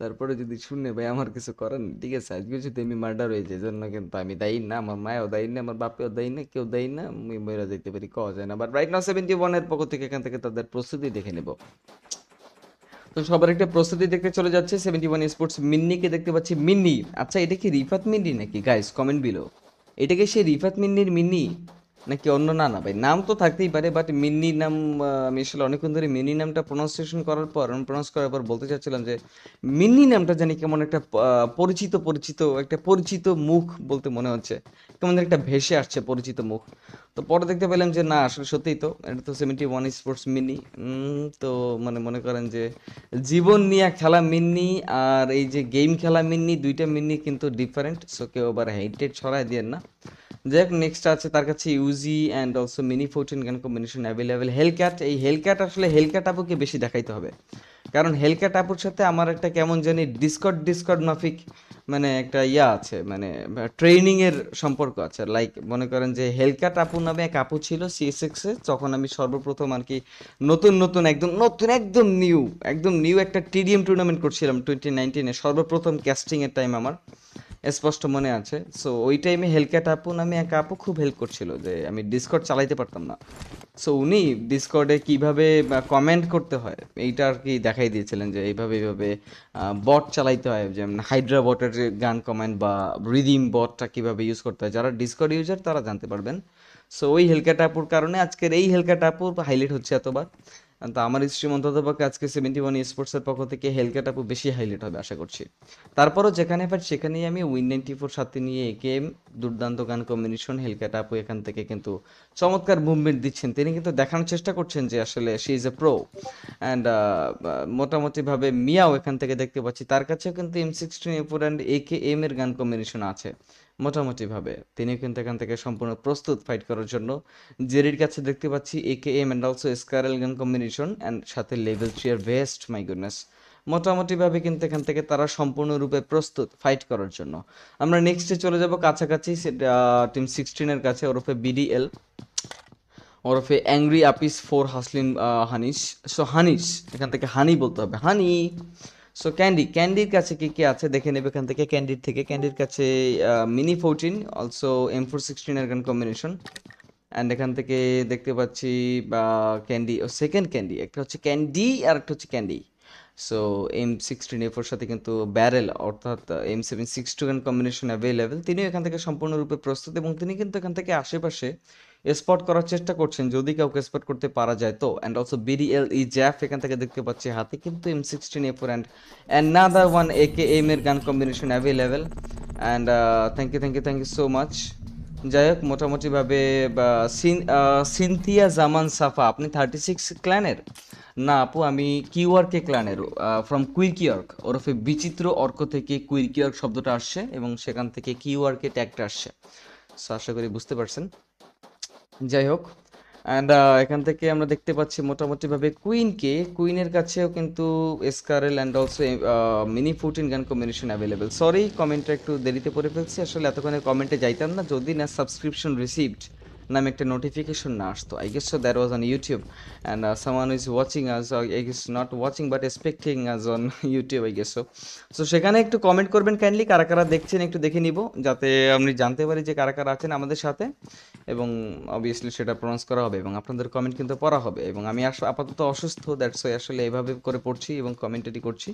তারপরে যদি শুনে ভাই আমার কিছু করেন ঠিক আছে আজকে যদি আমি মার্ডার হয়ে যাই জন্য কিন্তু আমি দায়ী না আমার মায়েও দায়ী না আমার বাপেও দায়ী না কেউ দায়ী না আমি মেয়েরা যেতে পারি কওয়া যায় না বাট রাইট নাও সেভেন্টি ওয়ানের পক্ষ থেকে এখান থেকে তাদের প্রস্তুতি দেখে নেব তো সবার একটা প্রস্তুতি দেখতে চলে যাচ্ছে সেভেন্টি ওয়ান স্পোর্টস মিন্নিকে দেখতে পাচ্ছি মিন্নি আচ্ছা এটা কি রিফাত মিন্নি নাকি গাইস কমেন্ট বিলো এটা কি সেই রিফাত মিন্নির মিন্নি নাকি অন্য না না ভাই নাম তো থাকতেই পারে বাট মিন্নি নাম আমি আসলে অনেকক্ষণ ধরে মিন্নি নামটা প্রোনাউন্সিয়েশন করার পর প্রোনাউন্স করার পর বলতে চাচ্ছিলাম যে মিন্নি নামটা জানি কেমন একটা পরিচিত পরিচিত একটা পরিচিত মুখ বলতে মনে হচ্ছে কেমন একটা ভেসে আসছে পরিচিত মুখ তো পরে দেখতে পেলাম যে না আসলে সত্যিই তো এটা তো সেভেন্টি ওয়ান স্পোর্টস মিনি তো মানে মনে করেন যে জীবন নিয়ে খেলা মিননি আর এই যে গেম খেলা মিননি দুইটা মিননি কিন্তু ডিফারেন্ট সো কেউ আবার হেডটেড ছড়াই দিয়ে না যাই হোক নেক্সট আছে তার কাছে Uzi and also mini fourteen gun combination available Hellcat এই হেলক্যাট আসলে হেলক্যাট আপুকে বেশি দেখাইতে হবে কারণ হেলক্যাট আপুর সাথে আমার একটা কেমন জানি ডিসকট ডিসকট মাফিক মানে একটা ইয়া আছে মানে ট্রেনিংয়ের সম্পর্ক আছে লাইক মনে করেন যে হেলক্যাট আপু যখন আমি এক আপু ছিল সিএসএক্স এ তখন আমি সর্বপ্রথম আর কি নতুন নতুন একদম নতুন একদম নিউ একদম নিউ একটা টিডিএম টুর্নামেন্ট করছিলাম টোয়েন্টি নাইনটিনে সর্বপ্রথম ক্যাস্টিং এর টাইম আমার স্পষ্ট মনে আছে সো ওই টাইমে হেলক্যাট আপু নামে এক আপু খুব হেল্প করছিল যে আমি ডিসকর্ড চালাইতে পারতাম না সো উনি ডিসকর্ডে কিভাবে কমেন্ট করতে হয় এইটা আর কি দেখাই দিয়েছিলেন যে এইভাবে এইভাবে বট চালাইতে হয় যেমন হাইড্রা বটের গান কমেন্ট বা রিদিম বটটা কিভাবে ইউজ করতে হয় যারা ডিসকর্ড ইউজার তারা জানতে পারবেন সো ওই হেলকা টাপুর কারণে আজকের এই হেলকা টাপুর হাইলাইট হচ্ছে এতবার তো আমার স্ট্রিম অন্ততপক্ষে আজকে সেভেন্টি ওয়ান স্পোর্টসের পক্ষ থেকে হেলকা টাপু বেশি হাইলাইট হবে আশা করছি তারপরও যেখানে পাই সেখানেই আমি উইন নাইনটি ফোর সাথে নিয়ে এম দুর্দান্ত গান কম্বিনেশন হেলকাট আপু এখান থেকে কিন্তু চমৎকার মুভমেন্ট দিচ্ছেন তিনি কিন্তু দেখানোর চেষ্টা করছেন যে আসলে she is a pro and মোটামুটিভাবে মিয়াও এখান থেকে দেখতে পাচ্ছি তার কাছেও কিন্তু M sixteen A four and A K M এর গান কম্বিনেশন আছে মোটামুটিভাবে তিনি কিন্তু এখান থেকে সম্পূর্ণ প্রস্তুত ফাইট করার জন্য জেরির কাছে দেখতে পাচ্ছি A K M and also Scar L gun combination and সাথে লেভেল থ্রি আর বেস্ট মাই গুডনেস মোটামুটিভাবে কিন্তু এখান থেকে তারা সম্পূর্ণরূপে প্রস্তুত ফাইট করার জন্য আমরা নেক্সটে চলে যাব কাছাকাছি টিম সিক্সটিনের কাছে ওরফে বিডিএল ওরফে angry apes for hustlin honeys so honeys এখান থেকে হানি বলতে হবে হানি সো ক্যান্ডি ক্যান্ডির কাছে কি কি আছে দেখে নেবে এখান থেকে ক্যান্ডির থেকে ক্যান্ডির কাছে mini fourteen also M four সিক্সটিনের গান কম্বিনেশন অ্যান্ড এখান থেকে দেখতে পাচ্ছি ক্যান্ডি ও সেকেন্ড ক্যান্ডি একটা হচ্ছে ক্যান্ডি আর একটা হচ্ছে Candy so M sixteen A four সাথে কিন্তু ব্যারেল অর্থাৎ M seven six two gun combination available তিনিও এখান থেকে সম্পূর্ণরূপে প্রস্তুত এবং তিনি কিন্তু এখান থেকে আশেপাশে স্পট করার চেষ্টা করছেন যদি কাউকে স্পট করতে পারা যায় তো অ্যান্ড অলসো বিডিএল ই জ্যাফ এখান থেকে দেখতে পাচ্ছি হাতে কিন্তু M sixteen A four and another one A K M এর gun combination available and thank you thank you thank you so much যাই হোক মোটামুটিভাবে uh, সিনথিয়া জামান সাফা আপনি থার্টি সিক্স ক্ল্যানের না আপু আমি কিউআরকে ক্লানের ফ্রম কুইকিয়র্ক ওরফে বিচিত্র অর্ক থেকে কুইকিয়র্ক শব্দটা আসছে এবং সেখান থেকে কিউআরকে ট্যাগটা আসছে সো আশা করি বুঝতে পারছেন যাই হোক অ্যান্ড এখান থেকে আমরা দেখতে পাচ্ছি মোটামুটিভাবে কুইনকে কুইনের কাছেও কিন্তু Scar L and also mini fourteen gun combination available sorry কমেন্টটা একটু দেরিতে পড়ে ফেলছি আসলে এতক্ষণে কমেন্টে যাইতাম না যদি না সাবস্ক্রিপশন রিসিভড নামে একটা নোটিফিকেশন না আসতো I guess so that was on YouTube and someone is watching আজ I guess not watching but expecting আজ on YouTube I guess so so সেখানে একটু কমেন্ট করবেন কাইন্ডলি কারা কারা দেখছেন একটু দেখে নিব যাতে আপনি জানতে পারি যে কারা কারা আছেন আমাদের সাথে এবং অবভিয়াসলি সেটা প্রনাউন্স করা হবে এবং আপনাদের কমেন্ট কিন্তু পড়া হবে এবং আমি আপাতত অসুস্থ দ্যাটস ওয়াই আসলে এইভাবে করে পড়ছি এবং কমেন্টারি করছি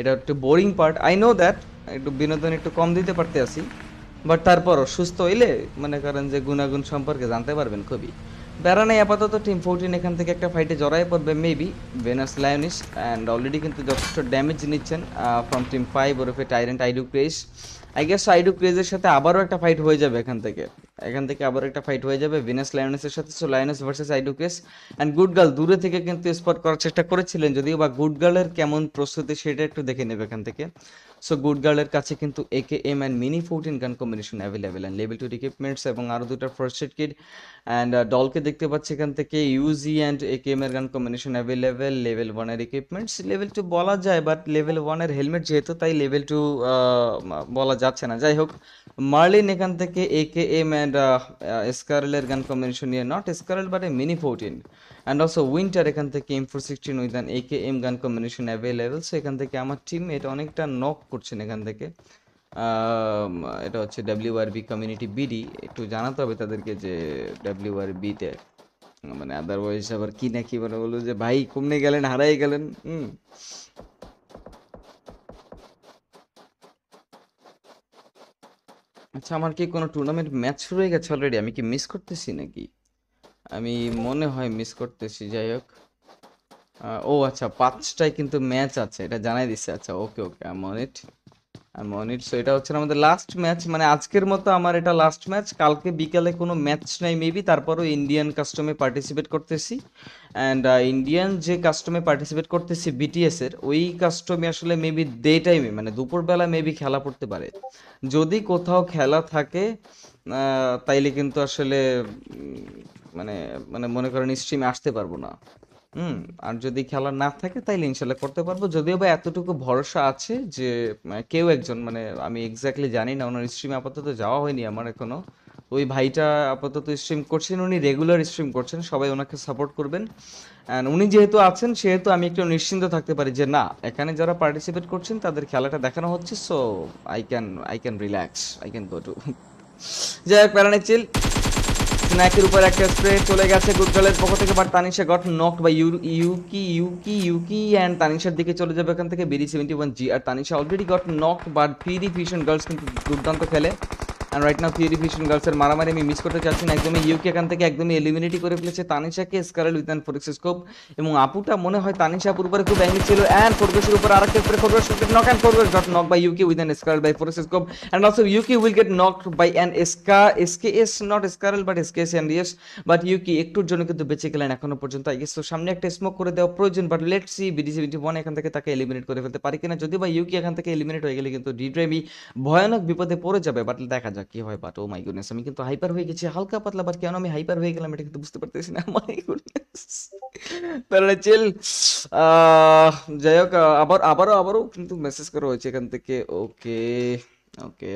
এটা একটু boring part I know that একটু বিনোদন একটু কম দিতে পারতে আসি বাট তারপর সুস্থ হইলে মনে করেন যে গুণাগুণ সম্পর্কে জানতে পারবেন খুবই ব্যারানাই আপাতত টিম ফোরটিন এখান থেকে একটা ফাইটে জড়াই পড়বে মেবি ভেনাস লায়নিস অ্যান্ড অলরেডি কিন্তু যথেষ্ট ড্যামেজ নিচ্ছেন ফ্রম টিম ফাইভ ওরফে টাইরেন্ট আইডু ক্রেস আই গেস আইডু ক্রেজের সাথে আবারও একটা ফাইট হয়ে যাবে এখান থেকে এখান থেকে আবারও একটা ফাইট হয়ে যাবে ভিনাস লায়নেসের সাথে সো লায়নেস ভার্সেস আইডু ক্রেজ অ্যান্ড গুড গার্ল দূরে থেকে কিন্তু স্পট করার চেষ্টা করেছিলেন যদিও বা গুড গার্লের কেমন প্রস্তুতি সেটা একটু দেখে নেবে এখান থেকে সো গুড গার্লের কাছে কিন্তু A K M and mini fourteen gun combination available and level two equipments এবং আরও দুটো ফার্স্ট এড কিট অ্যান্ড ডলকে দেখতে পাচ্ছি এখান থেকে Uzi and A K M এর গান কম্বিনেশন অ্যাভেলেবেল লেভেল ওয়ানের ইকুইপমেন্টস লেভেল টু বলা যায় বাট লেভেল ওয়ানের হেলমেট যেহেতু তাই লেভেল টু uh, বলা যায় যাচ্ছে না যাই হোক মার্লিন এখান থেকে এ কে এম অ্যান্ড স্কারেলের গান কম্বিনেশন নিয়ে not Scar L but A mini fourteen and also winter এখান থেকে M four sixteen with an A K M gun combination available so এখান থেকে আমার টিম এটা অনেকটা নক করছেন এখান থেকে um, এটা হচ্ছে W R B community BD একটু জানাতে হবে তাদেরকে যে ডাব্লিউ আর বিতে মানে আদারওয়াইজ আবার কি না কী মানে বললো যে ভাই কমনে গেলেন হারাই গেলেন হুম আচ্ছা আমার কি কোনো টুর্নামেন্ট ম্যাচ শুরু হয়ে গেছে অলরেডি আমি কি মিস করতেছি নাকি আমি মনে হয় মিস করতেছি যাই হোক ও আচ্ছা পাঁচটায় কিন্তু ম্যাচ আছে এটা জানাই দিচ্ছে আচ্ছা okay okay eye on it Monir so এটা হচ্ছে আমাদের লাস্ট ম্যাচ মানে আজকের মতো আমার এটা লাস্ট ম্যাচ কালকে বিকালে কোনো ম্যাচ নাই মেবি তারপরও ইন্ডিয়ান কাস্টমে পার্টিসিপেট করতেছি অ্যান্ড ইন্ডিয়ান uh, যে কাস্টমে পার্টিসিপেট করতেছি বিটিএস এর ওই কাস্টমে আসলে মেবি ডে টাইমে মানে দুপুরবেলা মেবি খেলা পড়তে পারে যদি কোথাও খেলা থাকে তাইলে কিন্তু আসলে মানে মানে মনে করেন স্ট্রিমে আসতে পারবো না হুম আর যদি খেলা না থাকে তাইলে ইনশাল্লাহ করতে পারবো যদিও বা এতটুকু ভরসা আছে যে কেউ একজন মানে আমি এক্স্যাক্টলি জানি না ওনার স্ট্রিম আপাতত যাওয়া হয়নি আমার এখনো ওই ভাইটা আপাতত স্ট্রিম করছেন উনি রেগুলার স্ট্রিম করছেন সবাই ওনাকে সাপোর্ট করবেন অ্যান্ড উনি যেহেতু আছেন সেহেতু আমি একটু নিশ্চিন্ত থাকতে পারি যে না এখানে যারা পার্টিসিপেট করছেন তাদের খেলাটা দেখানো হচ্ছে so I can I can relax I can go to যাই হোক প্যারানে চিল নায়কের উপর একটা স্প্রে চলে গেছে গুড পক্ষ থেকে বাট তানিশা গট নকড বা ইউকি ইউকি ইউকি অ্যান্ড তানিশার দিকে চলে যাবে এখান থেকে বেরি seventy one G R Tanisha already got knocked but ফিরি ফিশন গার্লস কিন্তু দুর্দান্ত খেলে অ্যান্ড রাইট নাও পিউরিফিকেশন গার্লসের মারামারি আমি মিস করতে চাচ্ছি না একদমই ইউকে এখান থেকে একদমই এলিমিনেটই করে ফেলেছে তানিশাকে স্কারেল উইথ অ্যান্ড ফোরেক্সের স্কোপ এবং আপুটা মনে হয় তানিশা আপুর উপরে খুব অ্যাঙ্গি ছিল অ্যান্ড ফোরবেসের উপর আরেকটা উপরে ফোরবেস শুটে knock and Forbes dot knock by UK with an Scar L by ফোরেক্সের scope and also UK will get knock by an এসকা SKS not Scar L but SKS and yes but UK একটুর জন্য কিন্তু বেঁচে গেলেন এখনো পর্যন্ত আই গেস তো সামনে একটা স্মোক করে দেওয়া প্রয়োজন but let see BDC BT one এখান থেকে তাকে এলিমিনেট করে ফেলতে পারি কিনা যদি বা ইউকে এখান থেকে এলিমিনেট হয়ে গেলে কিন্তু ডিড্রেমি ভয়ানক বিপদে পড়ে যাবে বাট দেখা যাক কি হয় বাট ও মাই গুডনেস আমি কিন্তু হাইপার হয়ে গেছি হালকা পাতলা বাট কেন আমি হাইপার হয়ে গেলাম এটা কিন্তু বুঝতে পারতেছি না মাই গুডনেস তাহলে চেল যাই হোক আবার আবারও আবারও কিন্তু মেসেজ করা হয়েছে এখান থেকে ওকে ওকে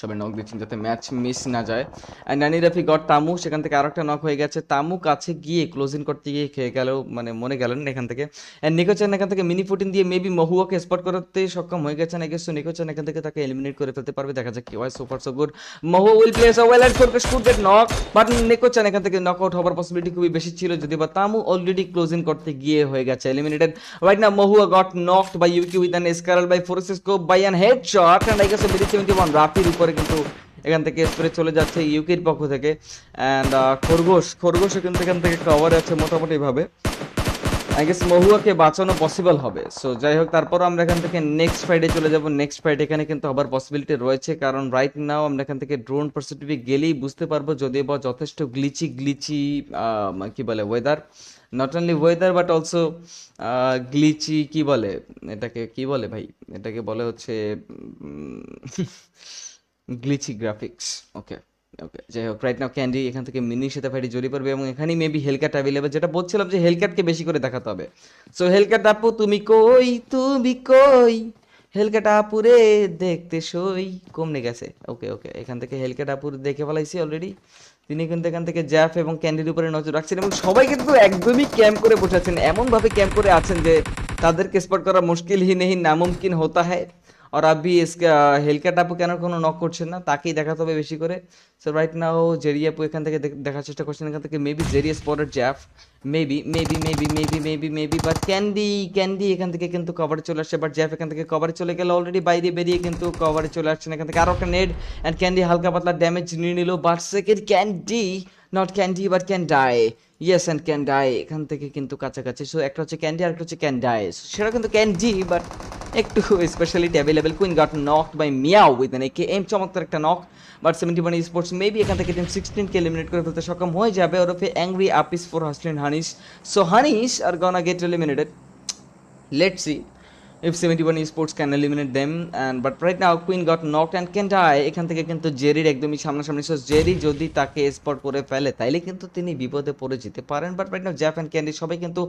সবাই নক দিচ্ছেন যাতে ম্যাচ মিস না যায় অ্যান্ড নানি রাফি গট তামু সেখান থেকে একটা নক হয়ে গেছে তামু কাছে গিয়ে ক্লোজিং করতে গিয়ে খেয়ে গেল মানে মনে গেলেন এখান থেকে অ্যান্ড নিকোচেন এখান থেকে মিনি ফুটিন দিয়ে মেবি মহুয়াকে স্পট করতে সক্ষম হয়ে গেছেন এগেছো নিকোচেন এখান থেকে তাকে এলিমিনেট করে ফেলতে পারবে দেখা যাক কি হয় super so good Mahu will play so well and করবে শুট দ্যাট নক বাট নিকোচেন এখান থেকে নক আউট হওয়ার পসিবিলিটি খুবই বেশি ছিল যদি বা তামু অলরেডি ক্লোজিং করতে গিয়ে হয়ে গেছে eliminated right now Mahua got knocked by Yuki with an Scar L by four x scope by an headshot shot and I guess BD 71 one রাফির উপর করে কিন্তু এখান থেকে স্প্রে চলে যাচ্ছে ইউকের পক্ষ থেকে অ্যান্ড uh, খরগোশ খরগোশও কিন্তু এখান থেকে কভার আছে মোটামুটিভাবে আই গেস মহুয়াকে বাঁচানো পসিবল হবে সো যাই হোক তারপর আমরা এখান থেকে নেক্সট ফ্রাইডে চলে যাব নেক্সট ফ্রাইডে এখানে কিন্তু আবার পসিবিলিটি রয়েছে কারণ রাইট নাও আমরা এখান থেকে ড্রোন পার্সিটিভি গেলেই বুঝতে পারবো যদি বা যথেষ্ট গ্লিচি গ্লিচি um, কি বলে weather not only weather but also glitchy কি বলে এটাকে কি বলে ভাই এটাকে বলে হচ্ছে গ্লিচি গ্রাফিক্স ওকে ওকে যাই হোক রাইট নাও ক্যান্ডি এখান থেকে মিনির সাথে ফাইটে জড়িয়ে পড়বে এবং এখানেই মেবি হেলকাট অ্যাভেলেবেল যেটা বলছিলাম যে হেলকাটকে বেশি করে দেখাতে হবে সো হেলক্যাট আপু তুমি কই তুমি কই হেলকেট আপুরে দেখতে সই কমনে গেছে ওকে ওকে এখান থেকে হেলকেট আপুর দেখে ফেলাইছি অলরেডি তিনি কিন্তু এখান থেকে জ্যাফ এবং ক্যান্ডির উপরে নজর রাখছেন এবং সবাই কিন্তু একদমই ক্যাম্প করে বসে আছেন এমনভাবে ক্যাম্প করে আছেন যে তাদেরকে স্পট করা মুশকিল হি নেহি নামুমকিন হতা হয় আর আবি হেলকা টাপু কেন কোনো নক করছেন না তাকেই দেখাতে হবে বেশি করে সো রাইট নাও ও আপু এখান থেকে দেখার চেষ্টা করছেন এখান থেকে মেবি জেরিয়া স্পটের Jaff maybe maybe maybe maybe maybe maybe but Candy Candy এখান থেকে কিন্তু কভারে চলে আসছে বাট জ্যাফ এখান থেকে কভারে চলে গেল অলরেডি বাইরে বেরিয়ে কিন্তু কভারে চলে আসছেন এখান থেকে আরও একটা নেট অ্যান্ড ক্যান্ডি হালকা পাতলা ড্যামেজ নিয়ে নিল but second Candy not Candy but can die yes and can die এখান থেকে কিন্তু কাছাকাছি সো একটা হচ্ছে ক্যান্ডি আর একটা হচ্ছে ক্যান ডাই সেটা কিন্তু ক্যান্ডি বাট একটু speciality available queen got knock by meow with N K M চমৎকার একটা knock but seventy one sports maybe এখান থেকে টিম সিক্সটিনকে এলিমিনেট করে ফেলতে সক্ষম হয়ে যাবে ওরফে angry apes for হাসলিন honeys so honeys are gonna get eliminated let see if 71 esports can eliminate them and but right now queen got knocked and can die এখান থেকে কিন্তু জেরির একদমই সামনাসামনি সো জেরি যদি তাকে স্পট করে ফেলে তাইলে কিন্তু তিনি বিপদে পড়ে যেতে পারেন but right now Japan Candy সবাই কিন্তু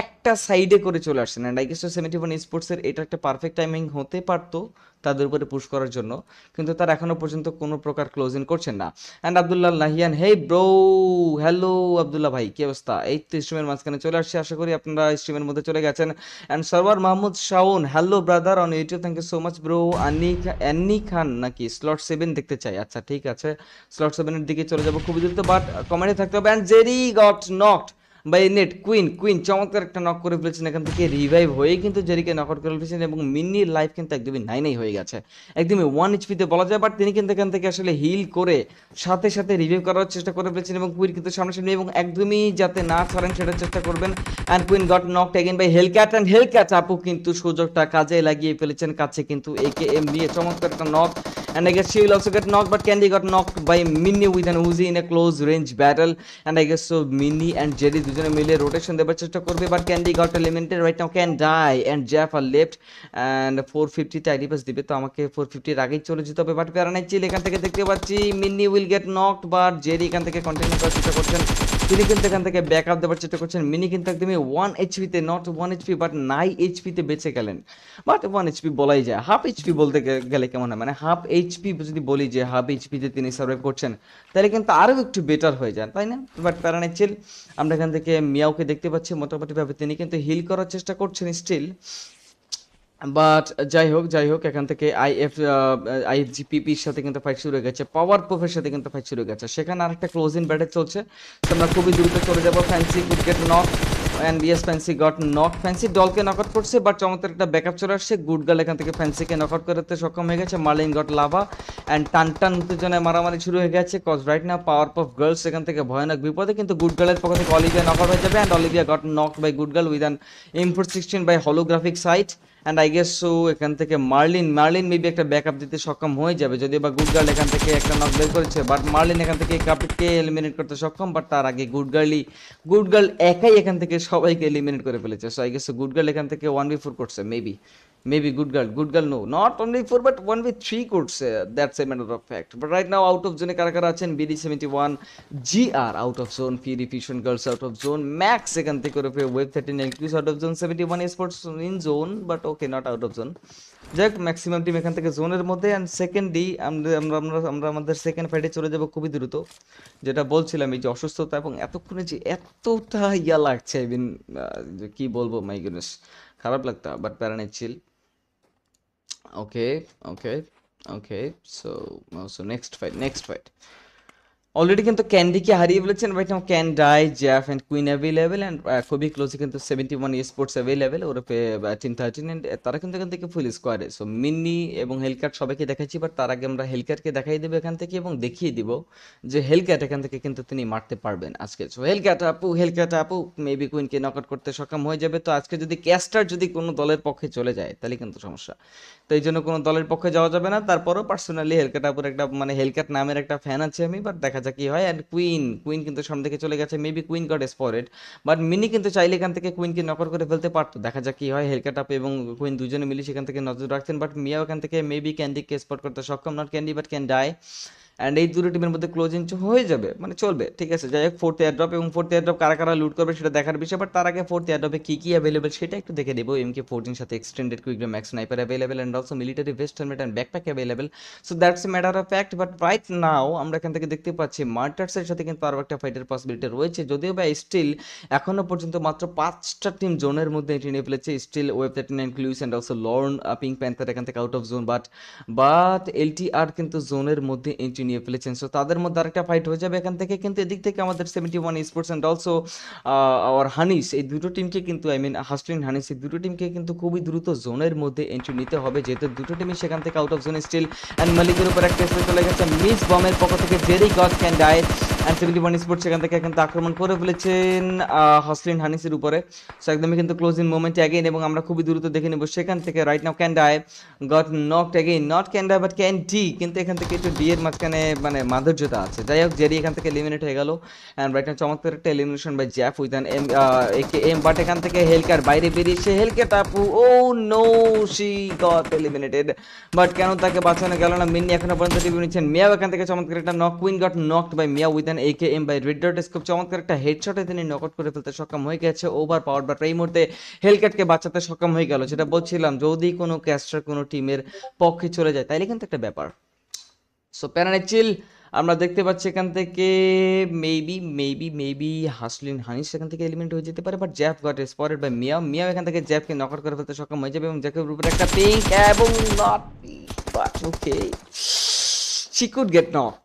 একটা সাইডে করে চলে আসছেন অ্যান্ড আই গেস 71 esports এর এটা একটা পারফেক্ট টাইমিং হতে পারতো তাদের উপরে পুশ করার জন্য কিন্তু তারা এখনো পর্যন্ত কোনো প্রকার ক্লোজিং করছেন না and Abdullah Nahiyan hey bro hello Abdullah ভাই কি অবস্থা এই তো স্ট্রিমের মাঝখানে চলে আসছি আশা করি আপনারা স্ট্রিমের মধ্যে চলে গেছেন and Sarwar Mahmud Shaon hello brother on YouTube thank you so much bro Ani Annie Khan নাকি স্লট সেভেন দেখতে চাই আচ্ছা ঠিক আছে স্লট সেভেনের দিকে চলে যাবো খুবই দ্রুত বাট কমেন্টে থাকতে হবে অ্যান্ড জেরি গট নট বা এই নেট কুইন কুইন চমৎকার একটা নক করে ফেলেছেন এখান থেকে রিভাইভ হয়ে কিন্তু জেরিকে নক আউট করে ফেলেছেন এবং মিনি লাইফ কিন্তু একদমই নাইনেই হয়ে গেছে একদমই ওয়ান এইচপিতে বলা যায় বাট তিনি কিন্তু এখান থেকে আসলে হিল করে সাথে সাথে রিভাইভ করার চেষ্টা করে ফেলেছেন এবং কুইন কিন্তু সামনাসামনি এবং একদমই যাতে না ছাড়েন সেটার চেষ্টা করবেন অ্যান্ড কুইন গট নক টেগেন বাই হেলক্যাট অ্যান্ড হেলক্যাট আপু কিন্তু সুযোগটা কাজে লাগিয়ে ফেলেছেন কাছে কিন্তু একে এম নিয়ে চমৎকার একটা knock and I guess she will also get knocked but Candy got knocked by Minnie with an Uzi in a close range battle and I guess so Minnie দুজনে মিলে রোটেশন দেবার চেষ্টা করবে but Candy got eliminated right now can die and Jaff আর লেফট অ্যান্ড ফোর ফিফটিতে আইডি পাস দিবে তো আমাকে ফোর ফিফটির আগেই চলে যেতে হবে বাট প্যারানাইচিল এখান থেকে দেখতে পাচ্ছি Minnie will get knocked but Jerry এখান থেকে কন্টিনিউ করার চেষ্টা করছেন তিনি কিন্তু এখান থেকে ব্যাক আপ দেওয়ার চেষ্টা করছেন মিনি কিন্তু একদমই ওয়ান এইচপিতে নট ওয়ান এইচপি বাট নাই এইচপিতে বেঁচে গেলেন বাট ওয়ান এইচপি বলাই যায় হাফ এইচপি বলতে গেলে কেমন হয় মানে হাফ এইচপি যদি বলি যে হাফ এইচপিতে তিনি সার্ভাইভ করছেন তাহলে কিন্তু আরও একটু বেটার হয়ে যায় তাই না বাট প্যারানের চিল আমরা এখান থেকে মিয়াওকে দেখতে পাচ্ছি মোটামুটিভাবে তিনি কিন্তু হিল করার চেষ্টা করছেন স্টিল বাট uh, যাই হোক যাই হোক এখান থেকে আইএফ uh, uh, জিপিপির সাথে কিন্তু ফাইট শুরু হয়ে গেছে পাওয়ার প্রোফের সাথে কিন্তু ফাইট শুরু হয়ে গেছে সেখানে আরেকটা ক্লোজ ইন ব্যাটে চলছে আমরা খুবই দ্রুত চলে যাবো fancy wicket knock NBS fancy got knock fancy দলকে নক আউট করছে বাট চমৎকার একটা ব্যাকআপ চলে আসছে গুড গাল এখান থেকে ফ্যান্সিকে নক আউট করতে সক্ষম হয়ে গেছে মার্লিন গট লাভা অ্যান্ড টান টান উত্তেজনায় মারামারি শুরু হয়ে গেছে কজ রাইট না পাওয়ার অফ গার্লস এখান থেকে ভয়ানক বিপদে কিন্তু গুড গালের পক্ষ থেকে অলিভিয়া নক আউট হয়ে যাবে and Olivia got knock by good girl with an M sixteen by holographic sight and I guess so এখান থেকে মার্লিন মার্লিন মেবি একটা ব্যাকআপ দিতে সক্ষম হয়ে যাবে যদিও বা গুড গার্ল এখান থেকে একটা নক বের করেছে বাট মার্লিন এখান থেকে কাপিটকে এলিমিনেট করতে সক্ষম বাট তার আগে গুড গার্লই গুড গার্ল একাই এখান থেকে সবাইকে এলিমিনেট করে ফেলেছে so I guess good girl এখান থেকে ওয়ান বি ফোর করছে maybe maybe good girl good girl no not only four but one with three codes uh, that's a matter of fact but right now out of zone কারা কারা আছেন BD 71 G R out of zone P diffusion girls out of zone max এখান থেকে করে ওয়েব 13 এলকিউস out of zone 71 sports in zone but okay not out of zone যাক ম্যাক্সিমাম টিম এখান থেকে জোনের মধ্যে অ্যান্ড সেকেন্ড ডি আমরা আমরা আমরা আমাদের সেকেন্ড ফাইটে চলে যাব খুবই দ্রুত যেটা বলছিলাম এই যে অসুস্থতা এবং এতক্ষণে যে এতটা ইয়া লাগছে আই মিন কি বলবো মাই গুডনেস खराब लगता बट पैरन is chill okay okay okay so so next fight next fight already কিন্তু ক্যান্ডিকে হারিয়ে ফেলেছেন but now can die Jaff and queen available and খুবই ক্লোজ কিন্তু seventy one sports available or team thirteen and তারা কিন্তু এখান থেকে ফুল স্কোয়ারে সো মিনি এবং হেলকাট সবাইকে দেখাচ্ছি বাট তার আগে আমরা হেলকাটকে দেখাই দেবো এখান থেকে এবং দেখিয়ে দিব যে হেলক্যাট এখান থেকে কিন্তু তিনি মারতে পারবেন আজকে সো হেলক্যাট আপু হেলক্যাট আপু মেবি কুইনকে নক আউট করতে সক্ষম হয়ে যাবে তো আজকে যদি ক্যাস্টার যদি কোনো দলের পক্ষে চলে যায় তাহলে কিন্তু সমস্যা তো এই জন্য কোনো দলের পক্ষে যাওয়া যাবে না তারপরও পার্সোনালি হেলকাট আপুর একটা মানে হেলকাট নামের একটা ফ্যান আছে আমি বাট দেখা যাক কি হয় অ্যান্ড কুইন কুইন কিন্তু সামনে থেকে চলে গেছে maybe queen got spread but Minnie কিন্তু চাইলে এখান থেকে কুইনকে নকর করে ফেলতে পারতো দেখা যাক কি হয় হেলকাট আপ এবং কুইন দুজনে মিলে সেখান থেকে নজর রাখতেন বাট মিয়াও এখান থেকে মেবি ক্যান্ডিকে স্পট করতে সক্ষম not Candy but can die and এই দুটো টিমের মধ্যে ক্লোজিং হয়ে যাবে মানে চলবে ঠিক আছে যাই হোক ফোর্থ ড্রপ এবং ফোর্থ ড্রপ কারা কারা লুট করবে সেটা দেখার বিষয় বাট তার আগে ফোর্থ ড্রপে কী কী অ্যাভেলেবেল সেটা একটু দেখে নেবো এম কে ফোরটিন সাথে এক্সটেন্ডেড কুইগ্রাম ম্যাক্স নাইপার available and also military vest helmet and backpack available so that's a matter of fact but right now আমরা এখান থেকে দেখতে পাচ্ছি মার্টার্সের সাথে কিন্তু আরও একটা ফাইটের পসিবিলিটি রয়েছে যদিও বা স্টিল এখনও পর্যন্ত মাত্র পাঁচটা টিম জোনের মধ্যে এটি নিয়ে ফেলেছে স্টিল ওয়েব থার্টি নাইন ক্লুইস অ্যান্ড অলসো লর্ন পিঙ্ক প্যান্থার এখান থেকে out of zone but but LTR কিন্তু জোনের মধ্যে এন্ট্রি নিয়ে ফেলেছেন সো তাদের মধ্যে আরেকটা ফাইট হয়ে যাবে এখান থেকে কিন্তু এদিক থেকে আমাদের seventy one sports and also our honeys এই দুটো টিমকে কিন্তু আই মিন হাস্টিন হানিস এই দুটো টিমকে কিন্তু খুবই দ্রুত জোনের মধ্যে এন্ট্রি নিতে হবে যেহেতু দুটো টিমই সেখান থেকে out of zone still and মালিকের উপর একটা স্পেস চলে গেছে মিস বমের পক্ষ থেকে জেরি গজ can die and seventy one sports সেখান থেকে কিন্তু আক্রমণ করে ফেলেছেন হাসলিন হানিসের উপরে সো একদমই কিন্তু ক্লোজিং মোমেন্ট অ্যাগেন এবং আমরা খুবই দ্রুত দেখে নেব সেখান থেকে right now can die got not again not can die but can D কিন্তু এখান থেকে একটু ডি এর মাঝখানে এখানে মানে মাধুর্যতা আছে যাই হোক জেরি এখান থেকে এলিমিনেট হয়ে গেল অ্যান্ড ব্রাইটন চমৎকার একটা elimination by Jaff with an M A K M but এখান থেকে হেলকার বাইরে বেরিয়েছে হেলকে টাপু oh no she got eliminated but কেন তাকে বাঁচানো গেল না মিন্নি এখনো পর্যন্ত টিভি নিচ্ছেন মিয়াও এখান থেকে চমৎকার একটা knock queen got knocked by Mia with an AKM by red dot scope চমৎকার একটা হেডশটে তিনি নকআউট করে ফেলতে সক্ষম হয়ে গেছে ওভার পাওয়ার বাট এই মুহূর্তে হেলকেটকে বাঁচাতে সক্ষম হয়ে গেল যেটা বলছিলাম যদি কোনো ক্যাস্টার কোনো টিমের পক্ষে চলে যায় তাইলে কিন্তু একটা ব্যাপার সো প্যারানেচিল আমরা দেখতে পাচ্ছি এখান থেকে মেবি মেবি মেবি হাসলিন হানিস সেখান থেকে এলিমেন্ট হয়ে যেতে পারে বাট জ্যাফ got spotted by Mia Mia এখান থেকে জ্যাফকে নকআউট করে ফেলতে সক্ষম হয়ে যাবে এবং জ্যাফের উপরে একটা পিঙ্ক এবং knock but okay she could get knocked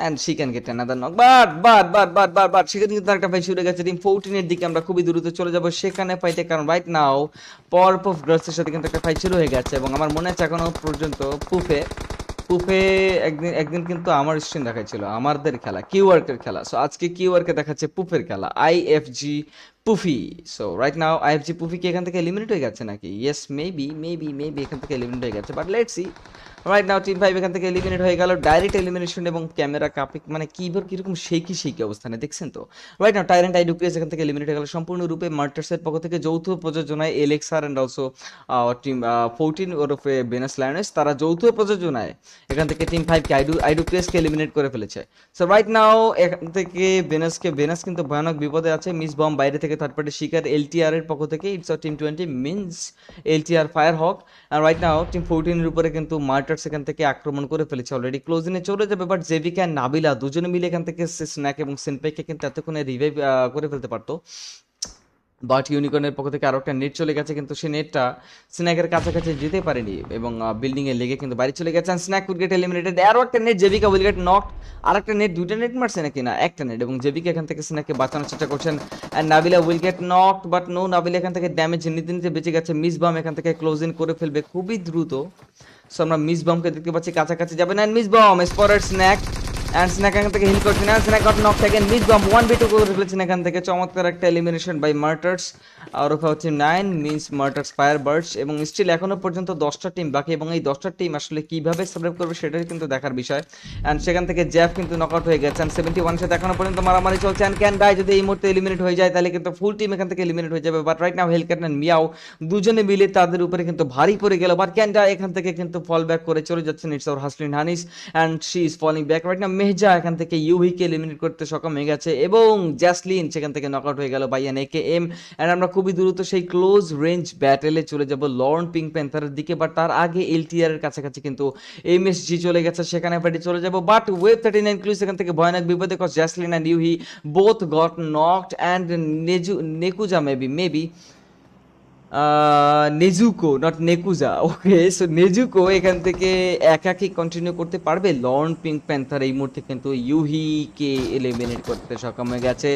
and she can get another knock but but but but but but সেখানে কিন্তু একটা ফাইট শুরু গেছে টিম ফোরটিনের দিকে আমরা খুবই দ্রুত চলে যাবো সেখানে ফাইটে কারণ রাইট নাও পর পফ গ্রস্তের সাথে কিন্তু একটা ফাইট শুরু হয়ে গেছে এবং আমার মনে আছে এখনো পর্যন্ত পুফে মাসুফে একদিন একদিন কিন্তু আমার স্ট্রিম দেখাইছিল আমাদের খেলা ওয়ার্কের খেলা সো আজকে কিউআর্কে দেখাচ্ছে পুফের খেলা I F G Puffy so right now I F G Puffy কি এখান থেকে এলিমিনেট হয়ে গেছে নাকি ইয়েস মেবি মেবি মেবি এখান থেকে এলিমিনেট হয়ে গেছে but let's see right now team five এখান থেকে এলিমিনেট হয়ে গেল ডাইরেক্ট এলিমিনেশন এবং ক্যামেরা কাপে মানে কিবার কীরকম সেই কি সেই কি অবস্থানে দেখছেন তো রাইট নাও টাইরেন্ট ডুপিএস এখান থেকে এলিমিনেট হয়ে গেল সম্পূর্ণরূপে মার্টার্সের পক্ষ থেকে যৌথ প্রযোজনায় এলেক্সার অ্যান্ড অলসো টিম ফোরটিন ওরফে বেনাস লায়নেস তারা যৌথ প্রযোজনায় এখান থেকে টিম ফাইভকে আইডু আইডুপিএসকে এলিমিনেট করে ফেলেছে সো রাইট নাও এখান থেকে বেনাসকে বেনাস কিন্তু ভয়ানক বিপদে আছে মিস বম বাইরে থেকে থার্ড পার্টি শিকার এলটিআর এর পক্ষ থেকে it's uh team twenty means LTR fire hawk are right now team ফোরটিনের উপরে কিন্তু মার্টার ইনফ্যাক্ট সেখান থেকে আক্রমণ করে ফেলেছে অলরেডি ক্লোজিনে চলে যাবে বাট জেভিকা অ্যান্ড নাবিলা দুজনে মিলে এখান থেকে স্ন্যাক এবং সেনপাইকে কিন্তু এতক্ষণে রিভাইভ করে ফেলতে পারতো বাট ইউনিকর্নের পক্ষ থেকে আরও একটা নেট চলে গেছে কিন্তু সে নেটটা স্ন্যাকের কাছাকাছি যেতে পারেনি এবং বিল্ডিংয়ে লেগে কিন্তু বাইরে চলে গেছে স্ন্যাক উইকেট এলিমিনেটেড আরও একটা নেট জেভিকা উইকেট নট আর একটা নেট দুইটা নেট মারছে নাকি না একটা নেট এবং জেভিকা এখান থেকে স্ন্যাককে বাঁচানোর চেষ্টা করছেন and Nabila wicket knocked but no Nabila এখান থেকে ড্যামেজ নিতে নিতে বেঁচে গেছে মিস বাম এখান থেকে ক্লোজ ইন করে ফেলবে খুবই দ্রুত সো আমরা মিস বমকে দেখতে পাচ্ছি কাছাকাছি যাবে না মিস বম স্পোরার স্ন্যাক অ্যান্ড স্ন্যাক এখান থেকে হিল করছে না স্ন্যাক অট নক থাকেন Miss Bomb one B two করে ফেলেছেন এখান থেকে চমৎকার একটা এলিমিনেশন বাই মার্টার্স ওখা হচ্ছে nine means Martyr Fire Birds এবং স্টিল এখনও পর্যন্ত দশটা টিম বাকি এবং এই দশটা টিম আসলে কীভাবে সার্ভাইভ করবে সেটাই কিন্তু দেখার বিষয় অ্যান্ড সেখান থেকে জ্যাফ কিন্তু নকআউট হয়ে গেছে অ্যান্ড সেভেন্টি ওয়ান সাথে এখনও পর্যন্ত মারামারি চলছে অ্যান্ড ক্যান ডাই যদি এই মুহূর্তে এলিমিনেট হয়ে যায় তাহলে কিন্তু ফুল টিম এখান থেকে এলিমিনেট হয়ে যাবে but right now Hellcat and Meow দুজনে মিলে তাদের উপরে কিন্তু ভারী পড়ে গেল বাট ক্যান ডাই এখান থেকে কিন্তু ফল ব্যাক করে চলে যাচ্ছেন ইটস ওর হাসলিন হানিস and she is falling back right now মেহজা এখান থেকে ইউভিকে এলিমিনেট করতে সক্ষম হয়ে গেছে এবং জ্যাসলিন সেখান থেকে নকআউট হয়ে গেল by an A K M and আমরা খুবই দ্রুত সেই ক্লোজ রেঞ্জ ব্যাটেলে চলে যাব লর্ন পিঙ্ক প্যান্থারের দিকে বাট তার আগে এলটিআরের কাছাকাছি কিন্তু এম এস জি চলে গেছে সেখানে ব্যাটে চলে যাব but web thirty nine Clues সেখান থেকে ভয়ানক বিপদে কস জ্যাসলিন অ্যান্ড ইউহি বোথ গট নকড অ্যান্ড নেজু নেকুজা মেবি মেবি নেজুকো নট নেকুজা ওকে সো নেজুকো এখান থেকে কি কন্টিনিউ করতে পারবে লর্ন পিঙ্ক প্যান্থার এই মুহূর্তে কিন্তু ইউহিকে এলিমিনেট করতে সক্ষম হয়ে গেছে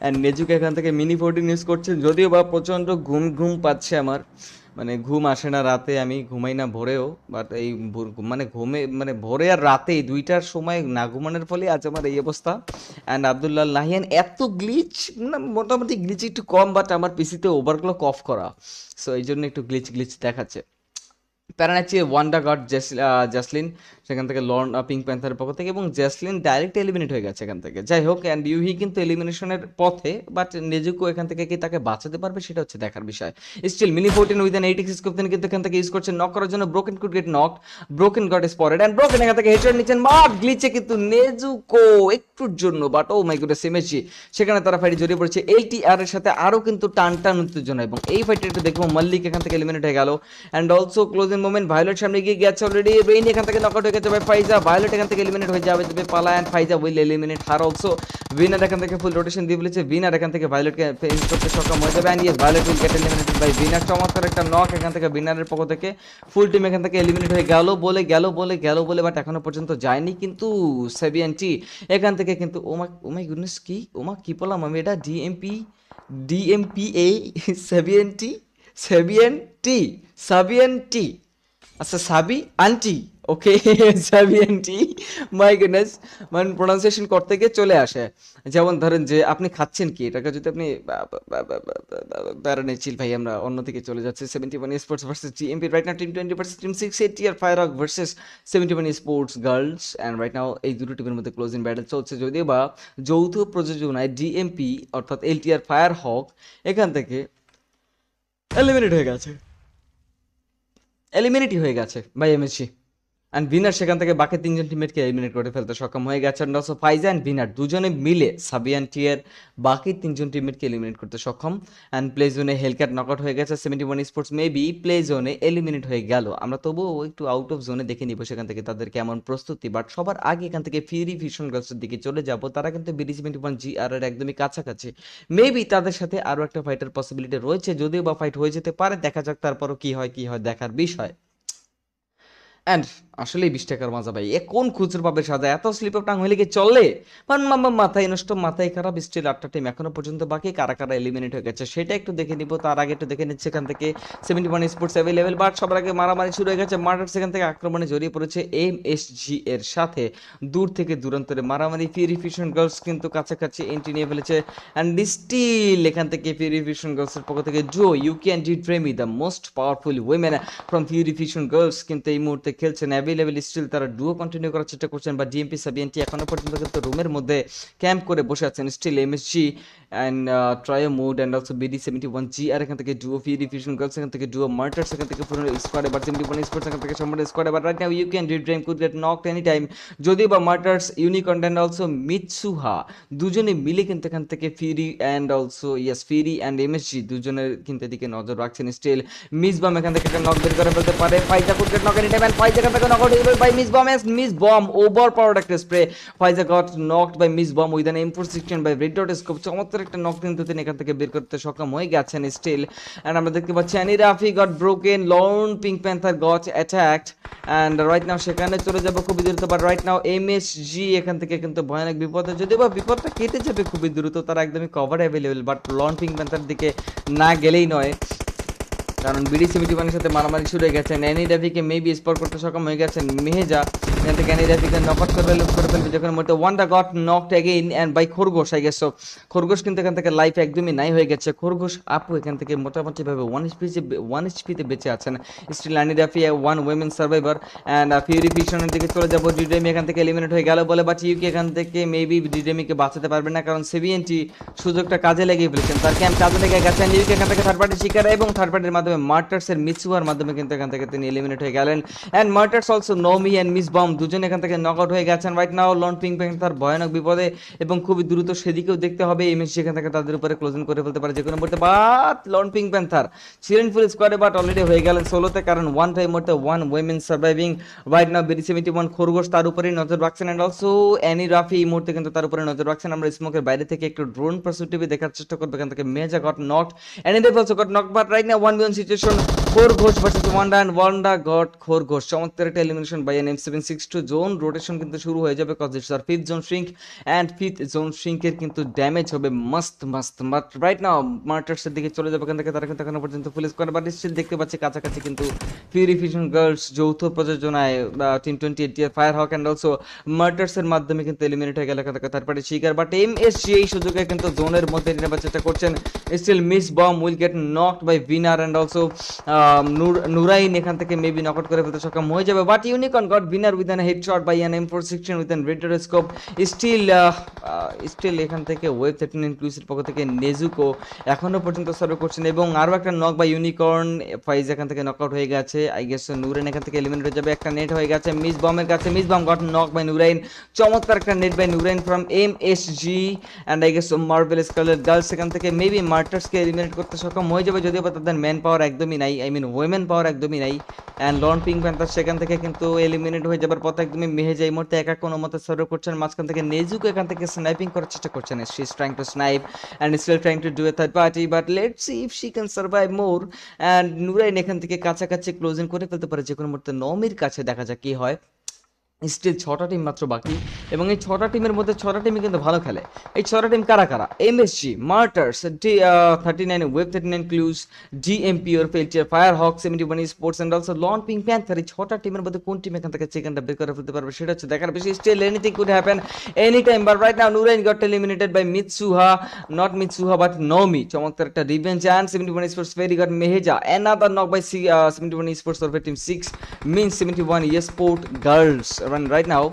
অ্যান্ড নেজুকো এখান থেকে মিনি ফোর্টিন ইউজ করছে যদিও বা প্রচণ্ড ঘুম ঘুম পাচ্ছে আমার মানে ঘুম আসে না রাতে আমি ঘুমাই না ভোরেও বাট এই মানে ঘুমে মানে ভোরে আর রাতে দুইটার সময় না ঘুমানোর ফলে আজ আমার এই অবস্থা অ্যান্ড আবদুল্লাহ নাহিয়ান এত গ্লিচ না মানে মোটামুটি গ্লিচ একটু কম বাট আমার পিসিতে ওভারগুলো কফ করা সো এই জন্য একটু গ্লিচ গ্লিচ দেখাচ্ছে প্যারানাচি ওয়ান্ডা গড জাসলিন সেখান থেকে লর্ন পিঙ্ক প্যান্থারের পক্ষ থেকে এবং জ্যাসলিন ডাইরেক্ট এলিমিনেট হয়ে গেছে এখান থেকে যাই হোক অ্যান্ড ইউহি কিন্তু এলিমিনেশনের পথে বাট নেজুকো এখান থেকে কি তাকে বাঁচাতে পারবে সেটা হচ্ছে দেখার বিষয় still mini fourteen with an eighty six কিন্তু এখান থেকে ইউজ করছে নক করার জন্য Broken could get knock Broken got পরেড অ্যান্ড ব্রোকেন এখান থেকে হেডশট নিচ্ছেন মার গ্লিচে কিন্তু নেজুকো একটুর জন্য but oh my goodness MSG সেখানে তারা ফাইটে জড়িয়ে পড়েছে এইটি আর এর সাথে আরও কিন্তু টান টান উত্তেজনা এবং এই ফাইটি একটু দেখবো মল্লিক এখান থেকে এলিমিনেট হয়ে গেল and also closing moment Violet সামনে গিয়ে গেছে অলরেডি রেইন এখান থেকে নকআউট থেকে যাবে ফাইজা ভায়োলেট এখান থেকে এলিমিনেট হয়ে যাবে যাবে পালা and Faiza will eliminate her also winner এখান থেকে ফুল রোটেশন দিয়ে বলেছে উইনার এখান থেকে ভায়োলেটকে ফেস করতে সক্ষম হয়ে যাবে and yes Violet will get eliminated by winner চমৎকার একটা নক এখান থেকে উইনারের পক্ষ থেকে ফুল টিম এখান থেকে এলিমিনেট হয়ে গেল বলে গেল বলে গেল বলে বাট এখনো পর্যন্ত যায়নি কিন্তু সেভিয়ানটি এখান থেকে কিন্তু ওমা ওমাই গুডনেস কি ওমা oh কি বললাম আমি এটা ডিএমপি ডিএমপি এ সেভিয়ান টি সেভিয়ান টি সাবিয়ান টি আচ্ছা সাবি আন্টি ওকে সাবিএনটি মাই গুডনেস মানে প্রোনাউন্সিয়েশন করতে গিয়ে চলে আসে যেমন ধরেন যে আপনি খাচ্ছেন কি এটাকে যদি আপনি প্যারানে চিল ভাই আমরা অন্যদিকে চলে যাচ্ছে seventy one sports versus GMP right now team twenty versus team six eight আর fire rock versus seventy one sports girls and right now এই দুটো টিমের মধ্যে ক্লোজিং ব্যাটল চলছে যদিও বা যৌথ প্রযোজনায় ডিএমপি অর্থাৎ এলটিআর ফায়ার হক এখান থেকে এলিমিনেট হয়ে গেছে এলিমিনেটই হয়ে গেছে বাই এমএসসি অ্যান্ড ভিনার সেখান থেকে বাকি তিনজন টিমেটকে এলিমিনেট করে ফেলতে সক্ষম হয়ে গেছে and also Faiza and winner দুজনে মিলে সাবিয়ান টিয়ের বাকি তিনজন টিমেটকে এলিমিনেট করতে সক্ষম অ্যান্ড প্লে জোনে হেলক্যাট নকআউট হয়ে গেছে seventy one sports maybe play জোনে এলিমিনেট হয়ে গেল আমরা তবুও একটু আউট অফ জোনে দেখে নিব সেখান থেকে তাদের কেমন প্রস্তুতি বাট সবার আগে এখান থেকে ফিরি ফিশন গার্লসের দিকে চলে যাব তারা কিন্তু BD seventy one G R এর একদমই কাছাকাছি মেবি তাদের সাথে আরও একটা ফাইটের পসিবিলিটি রয়েছে যদিও বা ফাইট হয়ে যেতে পারে দেখা যাক তারপরও কি হয় কি হয় দেখার বিষয় অ্যান্ড আসলে বিশ টাকার মাজা ভাই এ কোন খুচুর পাবে সাজা এত স্লিপ টাং হয়ে কি চলে মাথায় নষ্ট মাথায় খারাপ স্টিল আটটা টিম এখনো পর্যন্ত বাকি কারা কারা এলিমিনেট হয়ে গেছে সেটা একটু দেখে নিব তার আগে একটু দেখে নিচ্ছে এখান থেকে seventy one sports available but সবার আগে মারামারি শুরু হয়ে গেছে মার্ডার সেখান থেকে আক্রমণে জড়িয়ে পড়েছে এম এস জি এর সাথে দূর থেকে দূরান্তরে মারামারি ফিশন গার্লস কিন্তু কাছাকাছি এন্ট্রি নিয়ে ফেলেছে অ্যান্ড স্টিল এখান থেকে পিউরিফিশন গার্লসের পক্ষ থেকে জো ইউ ক্যান ডি ড্রেমি the most powerful women from purification girls কিন্তু এই মুহূর্তে খেলছেন লেভেল স্টিল তারা ডুও কন্টিনিউ করার চেষ্টা করছেন বা ডিএমপি সাবিএনটি এখনো পর্যন্ত কিন্তু রুমের মধ্যে ক্যাম্প করে বসে আছেন still MSG and trio mood and also BD seventy one G R এখান থেকে ডুও ফি ডিফিউশন গার্লস এখান থেকে ডুও মার্টার্স এখান থেকে পুরো স্কোয়াড এবার সেভেন্টি ওয়ান স্পোর্টস এখান থেকে সম্পূর্ণ স্কোয়াড এবার রাইট নাও ইউ ক্যান রিড্রাইম could get knock any time যদিও বা Martyrs Unicorn and also Mitsuha দুজনে মিলে কিন্তু এখান থেকে ফিরি অ্যান্ড অলসো ইয়াস ফিরি অ্যান্ড এমএসজি দুজনের কিন্তু এদিকে নজর রাখছেন স্টিল মিসবাম এখান থেকে একটা নক বের করে ফেলতে পারে Faiza could get knock any time and Faiza এখান থেকে knock out by Miss Bomb as Miss Bomb over power একটা spray Faiza got knocked by Miss Bomb with an M four sixteen by red dot scope চমৎকার একটা নক কিন্তু তিনি এখান থেকে বের করতে সক্ষম হয়ে গেছেন স্টিল অ্যান্ড আমরা দেখতে পাচ্ছি Annie Rafi got broken lone pink panther got attacked and right now সেখানে চলে যাবো খুবই দ্রুত but right now M S G এখান থেকে কিন্তু ভয়ানক বিপদে যদিও বা বিপদটা কেটে যাবে খুবই দ্রুত তারা একদমই cover available but lone pink panther দিকে না গেলেই নয় কারণ বিডিসি সেভেন্টিওয়ানের সাথে মারামারি শুরু হয়ে গেছে ন্যানি রাফিকে মেবি স্পট করতে সক্ষম হয়ে গেছেন মেহেজা এখান থেকে ন্যানি নক আউট করে লুক করে ফেলবে যখন মধ্যে Wanda got knocked again and by খরগোশ আই গেস খরগোশ কিন্তু এখান থেকে লাইফ একদমই নাই হয়ে গেছে খরগোশ আপু এখান থেকে মোটামুটিভাবে ওয়ান এইচপি ওয়ান তে বেঁচে আছেন স্টিল ন্যানি ডাফি ওয়ান উইমেন সার্ভাইভার অ্যান্ড ফিশনের দিকে চলে যাবো ডিডেমি এখান থেকে এলিমিনেট হয়ে গেল বলে বাট ইউকে এখান থেকে মেবি ডিডেমিকে বাঁচাতে পারবে না কারণ সেভিএনটি সুযোগটা কাজে লাগিয়ে ফেলেছেন তার ক্যাম্প কাজে লেগে গেছেন ইউকে এখান থেকে থার্ড পার্টির শিকার এবং থার্ড পার্টির মাধ্যমে তবে মার্টার্সের হওয়ার মাধ্যমে কিন্তু এখান থেকে তিনি এলিমিনেট হয়ে গেলেন and Martyrs also Nomi and Miss Bomb দুজন এখান থেকে নক আউট হয়ে গেছেন right now lone pink panther তার ভয়ানক বিপদে এবং খুবই দ্রুত সেদিকেও দেখতে হবে এই ম্যাচ এখান থেকে তাদের উপরে ক্লোজিং করে ফেলতে পারে যে কোনো মুহূর্তে বাট লন পিং তার ছিলেন ফুল স্কোয়াডে বাট অলরেডি হয়ে গেলেন ষোলোতে কারণ ওয়ান টাইম মুহূর্তে one women surviving right now BD seventy one খরগোশ তার উপরেই নজর রাখছেন অ্যান্ড অলসো অ্যানি রাফি এই মুহূর্তে কিন্তু তার উপরে নজর রাখছেন আমরা স্মোকের বাইরে থেকে একটু ড্রোন পার্সুটিভি দেখার চেষ্টা করবো এখান থেকে মেজা got knocked and also got knock but right now one v one situation খোর Ghosh versus Wanda and Wanda got খোর ঘোষ চমৎকার একটা elimination by an M seven six two zone rotation কিন্তু শুরু হয়ে যাবে cause it's our fifth zone shrink and fifth zone শ্রিঙ্কের কিন্তু ড্যামেজ হবে মাস্ত মাস্ত মাস্ট রাইট নাও মার্টার্সের দিকে চলে যাবে এখান থেকে তারা কিন্তু এখনো পর্যন্ত ফুল স্কোয়ার বা দেখতে পাচ্ছে কাছাকাছি কিন্তু পিউরিফিকেশন গার্লস যৌথ প্রযোজনায় team twenty eight fire hawk and also মার্টার্সের মাধ্যমে কিন্তু এলিমিনেট হয়ে গেল এখান থেকে তারপরে শিকার বাট এম এস সি এই সুযোগে কিন্তু জোনের মধ্যে নেবার চেষ্টা করছেন still Miss Bomb will get knocked by winner and also Nurain um, এখান থেকে মেবি নকআউট করে ফেলতে সক্ষম হয়ে যাবে বাট ইউনিকন গট বিনার with an headshot by an M four sixteen with an still still এখান থেকে ওয়েব থার্টিন ইনক্লুসির পক্ষ থেকে নেজুকো এখনও পর্যন্ত সার্ভে করছেন এবং আরও একটা নক বা ইউনিকর্ন ফাইজ এখান থেকে নকআউট হয়ে গেছে আই গেস নুরাইন এখান থেকে এলিমিনেট হয়ে যাবে একটা নেট হয়ে গেছে মিস বমের কাছে Miss Bomb got knock by Nurain চমৎকার একটা net by Nurain from M S G and I guess marble স্কালের গার্লস এখান থেকে মেবি মার্টার্সকে এলিমিনেট করতে সক্ষম হয়ে যাবে যদিও বা তাদের ম্যান পাওয়ার একদমই নাই আই মিন ওয়েমেন পাওয়ার একদমই নাই অ্যান্ড লন পিং প্যান্থার সেখান থেকে কিন্তু এলিমিনেট হয়ে যাবার পথে একদমই মেহে যায় মুহূর্তে একা কোনো মতে সার্ভ করছেন মাঝখান থেকে নেজুকে এখান থেকে স্নাইপিং করার চেষ্টা করছেন she is trying to snipe and still trying to do a third party but let see if she can survive more and Nurain এখান থেকে কাছাকাছি ক্লোজিং করে ফেলতে পারে যে কোনো মুহূর্তে নমির কাছে দেখা যাক কি হয় স্টিল ছটা টিম মাত্র বাকি এবং এই ছটা টিমের মধ্যে ছটা টিমই কিন্তু ভালো খেলে এই ছটা টিম কারা কারা M G Martyrs D thirty nine Web thirty nine Clues ডিএমপিওর ফেলচার fire hawk seventy one sports and also lone pink panther এই ছটা টিমের মধ্যে কোন টিম এখান থেকে চিকেনটা বের করে ফেলতে পারবে সেটা হচ্ছে দেখার বেশি still anything could happen any time but right now Nurain got eliminated by Mitsuha not Mitsuha but Nomi চমৎকার একটা রিভেন and seventy one sports very got মেহেজা another knock by seventy one sports অর্ফে team six mean seventy one sport girls পারবেন রাইট নাও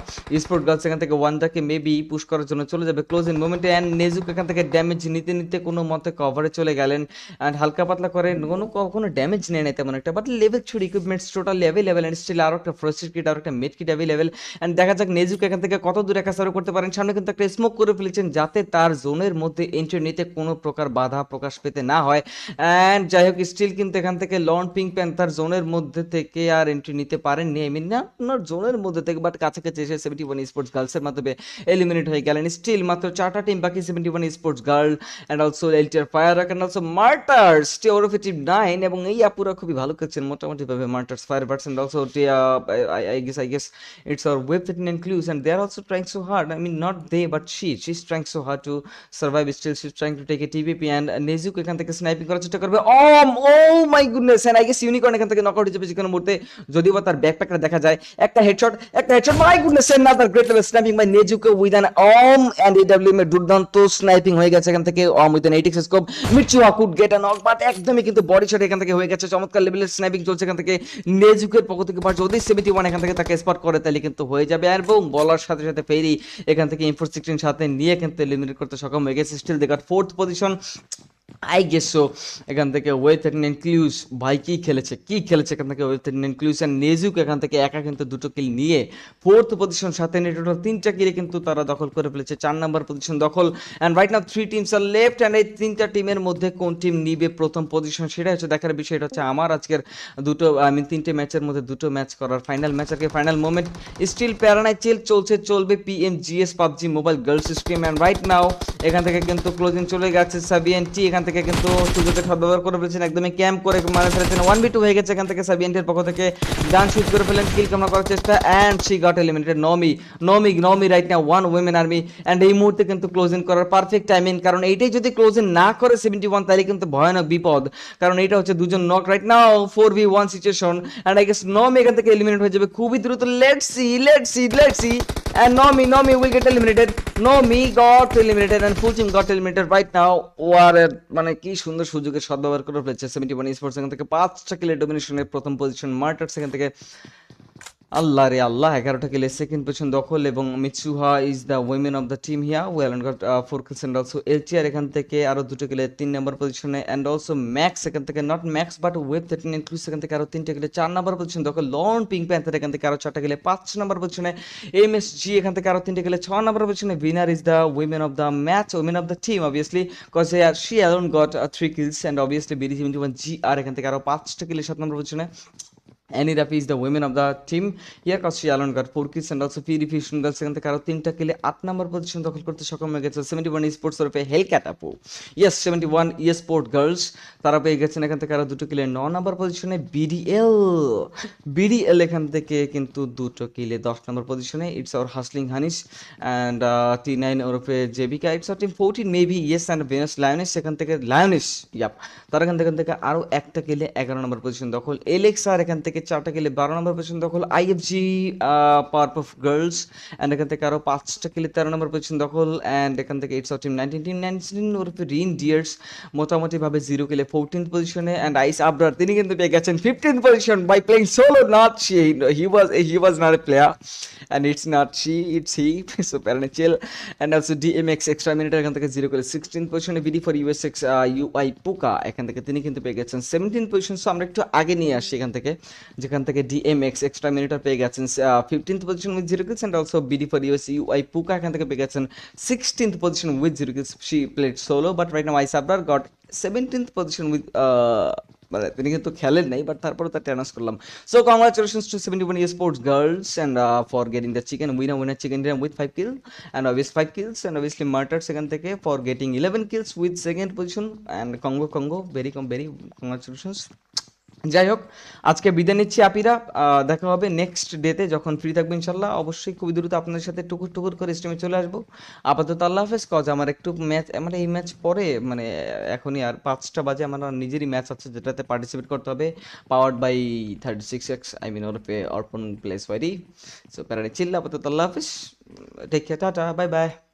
স্পোর্ট গার্লস এখান থেকে ওয়ানটাকে মেবি পুশ করার জন্য চলে যাবে ক্লোজিং মোমেন্টে অ্যান্ড নেজুক এখান থেকে ড্যামেজ নিতে নিতে কোনো মতে কভারে চলে গেলেন অ্যান্ড হালকা পাতলা করে কোনো কোনো ড্যামেজ নেয় না তেমন একটা বাট লেভেল ছুড়ি equipments totally available and still আরও একটা ফ্রস্টেড কিট আরও একটা মেড কিট অ্যাভেলেবেল অ্যান্ড দেখা যাক নেজুক এখান থেকে কত দূর একা সারো করতে পারেন সামনে কিন্তু একটা স্মোক করে ফেলেছেন যাতে তার জোনের মধ্যে এন্ট্রি নিতে কোনো প্রকার বাধা প্রকাশ পেতে না হয় অ্যান্ড যাই হোক স্টিল কিন্তু এখান থেকে লন পিং প্যান্থার জোনের মধ্যে থেকে আর এন্ট্রি নিতে পারেন নি আই মিন না আপনার জোনের মধ্যে থেকে একবার কাছাকাছি এসে সেভেন্টি ওয়ান স্পোর্টস গার্লসের মাধ্যমে এলিমিনেট হয়ে গেলেন স্টিল মাত্র চারটা টিম বাকি seventy one sports girl and also LTR fire and also Martyrs T ওরফে টিম নাইন এবং এই আপুরা খুবই ভালো খেলছেন মোটামুটিভাবে Martyrs fire birds and also T I guess I guess it's our Web thirteen nine Clues and they are also trying so hard I mean not they but she she is trying so hard to survive still she is trying to take a TVP and Nezuko এখান থেকে স্নাইপিং করার চেষ্টা করবে um oh my goodness and I guess Unicorn এখান থেকে নক আউট হয়ে যাবে যে কোনো মুহূর্তে যদিও বা তার ব্যাকপ্যাকটা দেখা যায় একটা হেডশট একটা একদমই কিন্তু বডি এখান থেকে হয়ে গেছে চমৎকার চলছে এখান থেকে সেভেন্টি ওয়ান এখান থেকে তাকে করে তাহলে কিন্তু হয়ে যাবে বলার সাথে সাথে ফেরি এখান থেকে সাথে নিয়ে কিন্তু করতে সক্ষম হয়ে গেছে fourth position I guess so এখান থেকে ওয়েথ ওয়েথের ক্লিউস ভাই কী খেলেছে কী খেলেছে এখান থেকে ওয়েথ ওয়েথের ক্লিউস অ্যান্ড নেজুক এখান থেকে একা কিন্তু দুটো কিল নিয়ে ফোর্থ পজিশন সাথে নিয়ে টোটাল তিনটা কিলে কিন্তু তারা দখল করে ফেলেছে চার নাম্বার পজিশন দখল and right now three teams are left and এই তিনটা টিমের মধ্যে কোন টিম নিবে প্রথম পজিশন সেটা হচ্ছে দেখার বিষয় এটা হচ্ছে আমার আজকের দুটো আই মিন তিনটে ম্যাচের মধ্যে দুটো ম্যাচ করার ফাইনাল ম্যাচ আর ফাইনাল মোমেন্ট স্টিল প্যারানায় চেল চলছে চলবে PM GS PUBG mobile girls stream and right now এখান থেকে কিন্তু ক্লোজিং চলে গেছে সাবিএন টি এখান এখান থেকে কিন্তু সুযোগের সদ্ব্যবহার করে ফেলেছেন একদমই ক্যাম্প করে মারে ফেলেছেন ওয়ান বি টু হয়ে গেছে এখান থেকে সাবিয়েন্টের পক্ষ থেকে গান শুট করে ফেলেন কিল কামনা করার চেষ্টা অ্যান্ড সি গট এলিমিনেটেড নমি নমি নমি রাইট না ওয়ান উইমেন আর্মি অ্যান্ড এই মুহূর্তে কিন্তু ক্লোজ ইন করার পারফেক্ট টাইমিং কারণ এইটাই যদি ক্লোজ ইন না করে সেভেন্টি ওয়ান তাহলে কিন্তু ভয়ানক বিপদ কারণ এটা হচ্ছে দুজন নক রাইট না four v one situation and I guess Nomi এখান থেকে এলিমিনেট হয়ে যাবে খুবই দ্রুত let see let see let see And Nomi, Nomi will get eliminated. Nomi got eliminated and Fujin got eliminated right now. What a ওয়ারের মানে কি সুন্দর সুযোগের সদ্ব্যবহার করে ফেলেছে সেভেন্টি ওয়ান স্পোর্টস সেখান থেকে পাঁচটা কিলের ডোমিনেশনের প্রথম পজিশন মার্টার সেখান থেকে আল্লাহ রে আল্লাহ এগারোটা কিলে সেকেন্ড পজিশন দখল এবং মিচুহা is the women of the team হিয়া well and got four kills and also LTR এখান থেকে আরও দুটো কিলে তিন নম্বর পজিশনে অ্যান্ড অলসো ম্যাক্স এখান থেকে not max but web thirteen include এখান থেকে আরও তিনটে কিলে চার নম্বর পজিশন দখল লন পিঙ্ক প্যান্থার এখান থেকে আরও চারটা কিলে পাঁচ নম্বর পজিশনে এম এস জি এখান থেকে আরও তিনটে কিলে ছ নম্বর পজিশনে winner is the women of the match women of the team obviously cause A R she alone got three kills and obviously BD one G R এখান থেকে আরও পাঁচটা কিলে সাত নম্বর পজিশনে Rafi is the women of the team ইয়ার ইয়াকাশি আলনকার কিস অ্যান্ড অলসো ফি সুন্দর সেখান থেকে আরও তিনটা খেলে আট নম্বর পজিশন দখল করতে সক্ষম হয়ে গেছে সেভেন্টি ওয়ান স্পোর্টস তরফে হেল ক্যাটাপু ইয়েস সেভেন্টি ওয়ান ইয়ে স্পোর্ট গার্লস তারা পেয়ে গেছেন এখান থেকে আরও দুটো কিলে ন নম্বর পজিশনে বিডিএল বিডিএল এখান থেকে কিন্তু দুটো কিলে দশ নম্বর পজিশনে it's our hustling honeys and T nine ওরফে জেবিকা it's our team fourteen maybe yes and বেনস লায়নেস সেখান থেকে লায়নেস ইয়াপ তারা এখান থেকে আরও একটা কিলে এগারো নম্বর পজিশন দখল এলেক্স আর এখান থেকে থেকে চারটা খেলে বারো নম্বর পজিশন দখল আইএফজি পার্প অফ গার্লস অ্যান্ড এখান থেকে আরও পাঁচটা খেলে তেরো নম্বর পজিশন দখল অ্যান্ড এখান থেকে it's of team nineteen team nineteen ওরফে রিন ডিয়ার্স মোটামুটিভাবে জিরো খেলে ফোরটিন পজিশনে অ্যান্ড আইস আবরার তিনি কিন্তু পেয়ে গেছেন fifteen position by playing solo not she he was he was not a player and it's not she it's he so চেল and also DMX extra minute এখান থেকে জিরো করে সিক্সটিন পজিশনে BD for US X U I পোকা এখান থেকে তিনি কিন্তু পেয়ে গেছেন সেভেন্টিন পজিশন সো আমরা একটু আগে নিয়ে আসি এখান থেকে যেখান থেকে ডিএমএক্স এক্সট্রা মিনিটার পেয়ে গেছেন fifteenth position with zero kills and also BD for US U I পুকা এখান থেকে পেয়ে গেছেন sixteenth position with zero kills she played solo but right now ice Abrar got seventeenth position with মানে তিনি কিন্তু খেলেন নাই বাট তারপরে তার ট্যানাস করলাম so congratulation to seventy one year sports girls and for getting the chicken winner winner chicken dinner with five kill and obvious five kills and obviously মার্টার সেখান থেকে for getting eleven kills with second position and কঙ্গো কঙ্গো ভেরি কম ভেরি কংগ্রাচুলেশন যাই হোক আজকে বিদায় নিচ্ছি আপিরা দেখা হবে নেক্সট ডেতে যখন ফ্রি থাকবো ইনশাল্লাহ অবশ্যই খুবই দ্রুত আপনাদের সাথে টুকুর টুকুর করে স্টেমে চলে আসবো আপাতত আল্লাহ হাফেজ কজ আমার একটু ম্যাচ মানে এই ম্যাচ পরে মানে এখনই আর পাঁচটা বাজে আমার নিজেরই ম্যাচ আছে যেটাতে পার্টিসিপেট করতে হবে powered by thirty six X I mean ওরফে অর্পণ প্লেস ওয়ারি সো প্যারাডি চিল্লা আপাতত আল্লাহ হাফেজ take care tata bye by